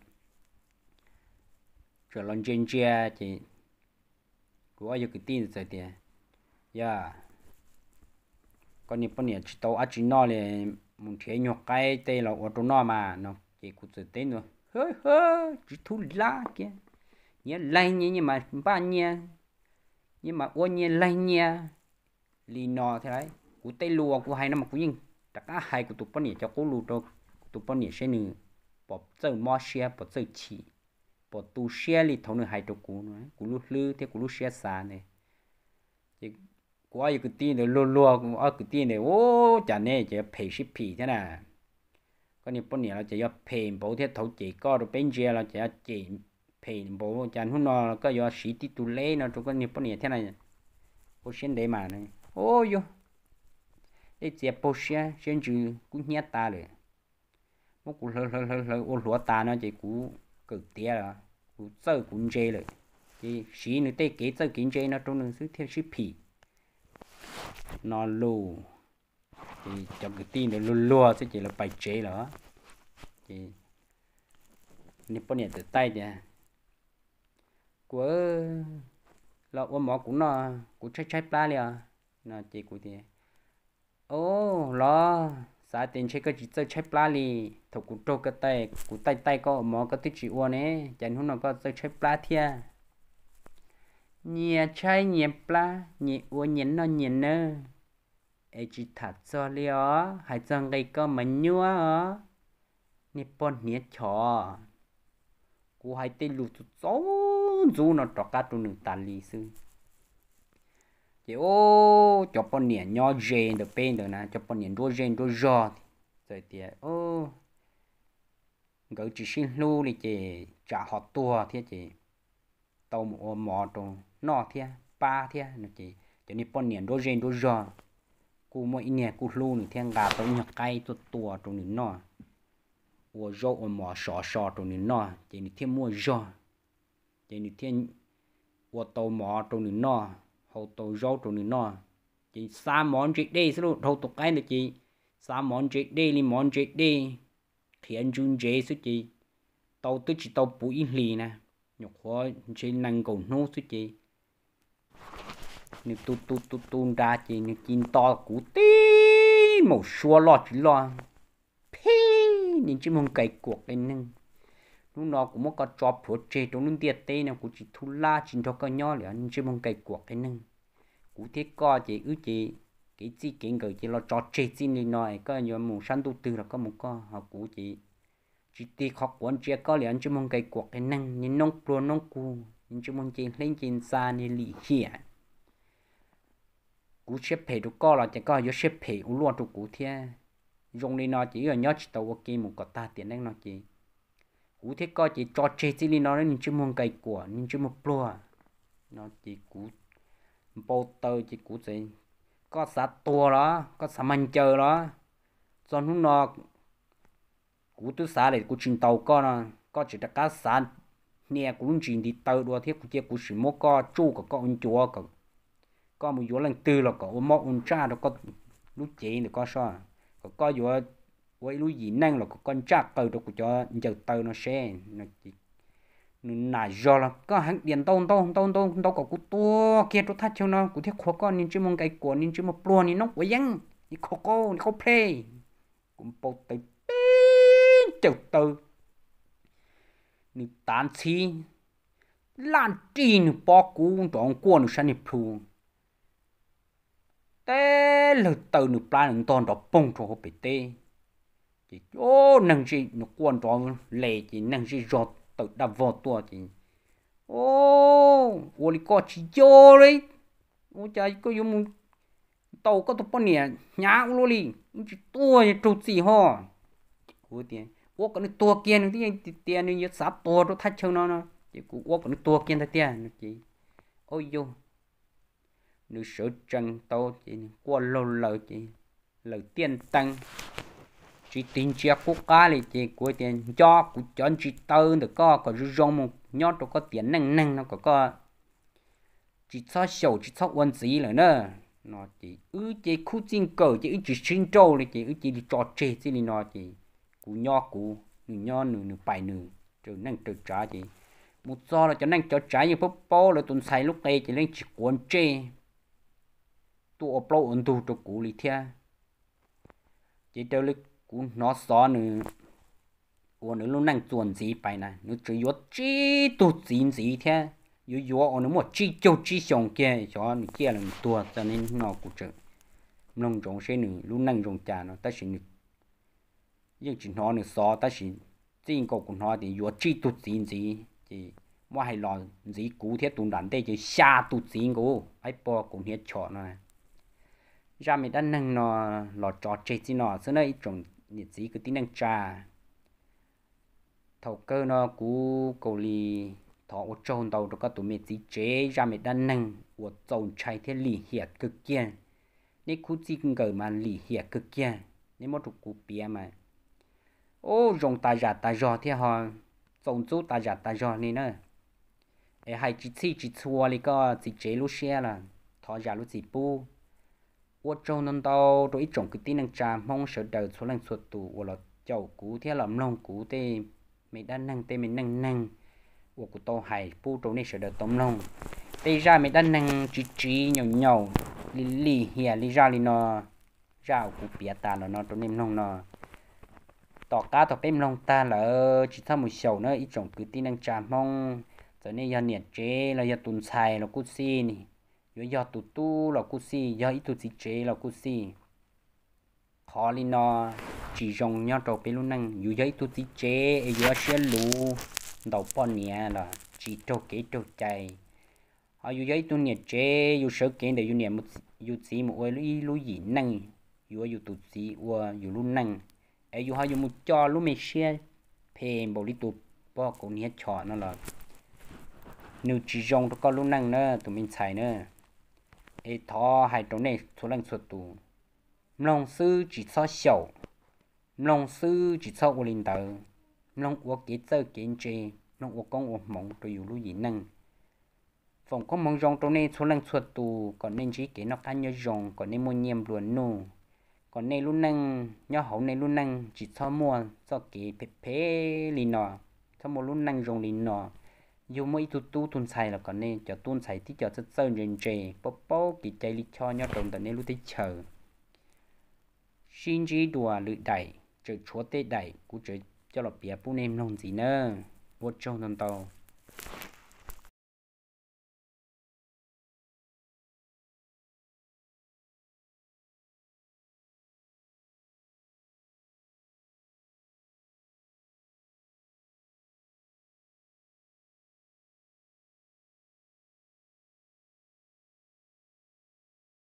trở lòng trên chia thì của ai cái tin rồi thì ya con nhịp con nhịp chỉ tàu ăn chỉ no liền, muốn chế nhọc cái tê là ô tô no mà nó chỉ cũng sự tên nữa hơ hơ chỉ thu lá kia nhé lay nhé nhưng mà ba nhé nhưng mà ô nhé lay nhé lì nọ thế đấy của tê lùa của hai năm mà cũng nhưng tất cả hai của tụi con nhịp cho cô lù đâu tụi con nhịp sẽ nữa, bỏ chơi mò xe bỏ chơi chỉ bỏ tu xe lì thấu nữa hai trục cú nữa cú lúc lư thế cú lúc xe xa này chứ cú ai cứ tin này lô lô cú ai cứ tin này ô chả nè chỉ phê ship phì thế nè con này bốn là chỉ phê bố thế thấu chỉ có được bên kia là chỉ chỉ phê bố chẳng hôm nọ có do sĩ tí tu lê nó chúng con này bốn thế này bố xin đấy mà này ô yo để chỉ bố xe xin chữ cũng nhét ta rồi một cú lơ lơ lơ lơ ô lúa ta nó chỉ cú cự tia là cú sơ cũng chê rồi thì xí nữa tê kế sơ kín chê nó trong đường xứ theo xí phì nó lù thì trong cái tin nó lù lùa sẽ chỉ là bài chê đó thì nếu bọn này từ tay thì của là ôm mỏ cũng nó cũng trái trái ba liền nó chỉ của thì ô lo sao tiền chơi cái gì chơi trái ba liền thầu cú trâu cái tay cú tay tay có mỏ có tích uo nè chẳng hôm nào có tôi chơi pla thia à? nhẹ chơi nhẹ pla nhẹ uo nhẹ nó nhẹ nơ ai chỉ thả cho li ó hãy cho ngay có mà nhua ó nè bọn nhẹ chó cú hãy tên lụt chó dù nó trọ cá tụ nửa tàn lì sư chị ô cho bọn nhẹ nho rèn được bên được na, cho bọn nhẹ đua rèn đua giò rồi tiệt ô gỡ chỉ xin lưu thì chỉ trả họ tua thế chỉ tàu mỏ mò trồng nọ thế ba thế nó chỉ cho nên bọn niệm đôi rèn đôi giờ cú mỗi nè cú lưu nữa thế gà tàu nhặt cây tua tua trồng nữa nọ ủa rô ủa mò sò sò trồng nữa nọ chỉ nên thêm mua giờ chỉ nên thêm ủa tàu mò trồng nữa nọ hậu tàu rô trồng nữa nọ chỉ sa món chỉ đây sẽ đâu tục cái nó chỉ sa món chỉ đây li món chỉ đây thì anh Jun Jay suy chị tao tức chỉ tao bù yên lì nè nhục khó trên năng cầu nô suy chị nếu tu tu tu tu ra chị nếu chín to cú tí màu xua lo chỉ lo phi nhìn chỉ mong cày cuộc lên nưng lúc nó cũng mất có cho phố chê trong lúc tiệt tê nè, cũng chỉ thu la chỉ cho con nhỏ là nhìn chỉ mong cày cuộc lên nưng cú thế co chị ư chị cái chi kiện gọi chỉ là cho chơi chi này nói có nhiều mù săn tu tư là có một con họ cũ chỉ chỉ ti khó quấn chỉ có liền chứ mong cái cuộc cái năng nhìn nông pro nông cu nhìn chứ mong chỉ lên trên xa này lì hiền à. cú xếp phê được co là chỉ có yếu xếp phê u luôn được cú thế dùng này nó chỉ ở nhớ chỉ tàu kia một cái ta tiền đang nó chỉ cú thế co chỉ cho chơi chi này nó nhìn chứ mong cái cuộc nhìn chứ một pro nó chỉ cú bao tờ chỉ cú gì có sát tua đó có sát mạnh chờ đó cho nó nó cú tư xá để cú chuyển tàu con à có chỉ đặt cá sàn nè cú chuyển đi tàu đua thiết cú chia cú chuyển mốc co chu có con chúa có có một vốn lần tư là có ôm mốc ôm cha đó có lúc chị được có sao có có với lúc gì năng là có con chắc cầu đó cho giờ tàu nó xe nó chỉ nà do là có hàng điện tông tông tông tông tông có cú tua kia chỗ thắt châu nó cú thiết khó con nhưng chứ mong cái của nhưng chứ mà plua nhưng nó quá dăng nhưng khó cô nhưng khó phê, cũng bầu tay chầu tơ nhưng tán chi lan chi nhưng bỏ cú tròn cua nhưng sao nhưng phu té lơ tơ nhưng plan nhưng toàn đó bông trong hộp bể tê chỉ ô năng gì nhưng quan trọng lệ chỉ năng gì rót tự đập vào tua chị ô ô lì có chỉ cho đấy ô cha có dùng muốn tàu có tập nè nhiêu nhá ô lô lì chỉ tua chỉ trụ gì ho ô tiền ô còn cái tua kia nữa thì tiền nữa giờ sắp tua rồi thắt chân nó nó chỉ cũng ô còn cái tua kia thay tiền nó chị ôi dù nữ sở trần tàu chị qua lâu lâu chị lời tiền tăng chỉ tin chia phú cá thì chỉ của tiền cho của cho chị tơ được có có rú rong một nhót được có tiền năng năng nó có có chỉ cho sầu chỉ cho quân sĩ là nữa nó chỉ ư chỉ khu chinh cờ chỉ ư chỉ sinh trâu này chỉ ư chỉ đi trò chơi chỉ đi nó chỉ của nho của nửa nho nửa nửa bài nửa trừ năng trừ trả chỉ một do là cho năng cho trái như phúc bố là tuần sai lúc này chỉ lên chỉ cuốn chơi tụ ở lâu ổn tụ cho cũ lì thea chỉ trừ lực cú nó xó nữa ủa nữa lúc năng chuẩn gì phải nè nó chỉ yếu chỉ tụt gì thế yếu yếu ở nó chỉ châu chỉ xong kia cho kia là tua cho nên nó cũng chừng nông trồng sẽ nữa lúc năng trồng trà nó ta chỉ nữa nhưng chỉ nó nữa xó ta chỉ riêng của nó thì yếu chỉ tụt gì gì thì mua hay lo gì cú thế tụt đắn đây chỉ xa tụt gì cú ai bỏ cũng hết chọn này ra mình đã nâng nó lọt trò chơi gì nó xưa nay trồng nhiệt sĩ cứ tính năng trà thầu cơ nó cú cầu lì thọ ô trôn đầu rồi các tụi mình chỉ chế ra mình đang nâng ô trôn chạy thế lì hiệt cực kia nên cú chỉ ngờ mà lì hiệt cực kia nên mất cú bia mà ô rồng ta giả ta giò thế họ trôn chú ta giả ta giò nên nữa ai hay chỉ chỉ chỉ chua đi có chỉ chế lúc xe là thọ giả lúc chỉ bu 我周能到这一种个技能站，梦是 đầu số lần số tụ 我了 cháu cú thế làm lòng cú tê mình đang năng tê mình năng năng của cụ tô hải pu trốn này sẽ được tôm lòng tê ra mình đang năng chỉ chỉ nhỏ nhỏ lì lì hìa lì ra lì nó ra cụ bia ta nó nó trốn nêm lòng nó tỏ cá tỏ bêm lòng ta là chỉ thăm một sầu nữa ít trồng cứ tin năng trà mong giờ này giờ nhiệt chế là giờ tuần xài là cút xin yo yo tu tu là cú si yo ít tu si chế là cú si khó li nó chỉ jong nhau trâu bê luôn năng yo yo ít tu si chế e, yo sẽ lú đầu bọn nia là chỉ trâu kế trâu chạy họ yo yo ít tu nhẹ chế yo sợ kế để yo nhẹ một yo chỉ một ôi lú lu gì nang yo yo tu si yo yo luôn năng ai e, yo ha yo một cho lú mẹ xe phèm bảo đi tu bỏ cổ nhẹ chọn nó là nếu chỉ dùng con lúc năng nữa tụi mình xài nữa thì thọ hai chỗ này số lần số tù mông sư chỉ cho sầu mông sư chỉ cho u linh tử mông u kế tơ kiến chế mông u công u mộng tôi yêu lưu gì năng phòng có mong rong trong này số lần số tù còn nên chỉ kế nó thanh nhớ rong còn nên mua nhiệm luôn nô còn nên luôn năng nhớ hậu nên luôn năng chỉ cho mua cho kế phê phê lì nọ cho mua luôn năng rong lì nọ dù mỗi tu tu tuần sai là còn nên cho tuần sai thì cho rất sâu nhân chế bố bố kỳ chạy lý cho nhau đồng tận nên lúc thấy chờ xin chỉ đùa lự đẩy chờ chúa tê đẩy cũng chờ cho lọc bia bố nem non gì nữa vô trông đồng tàu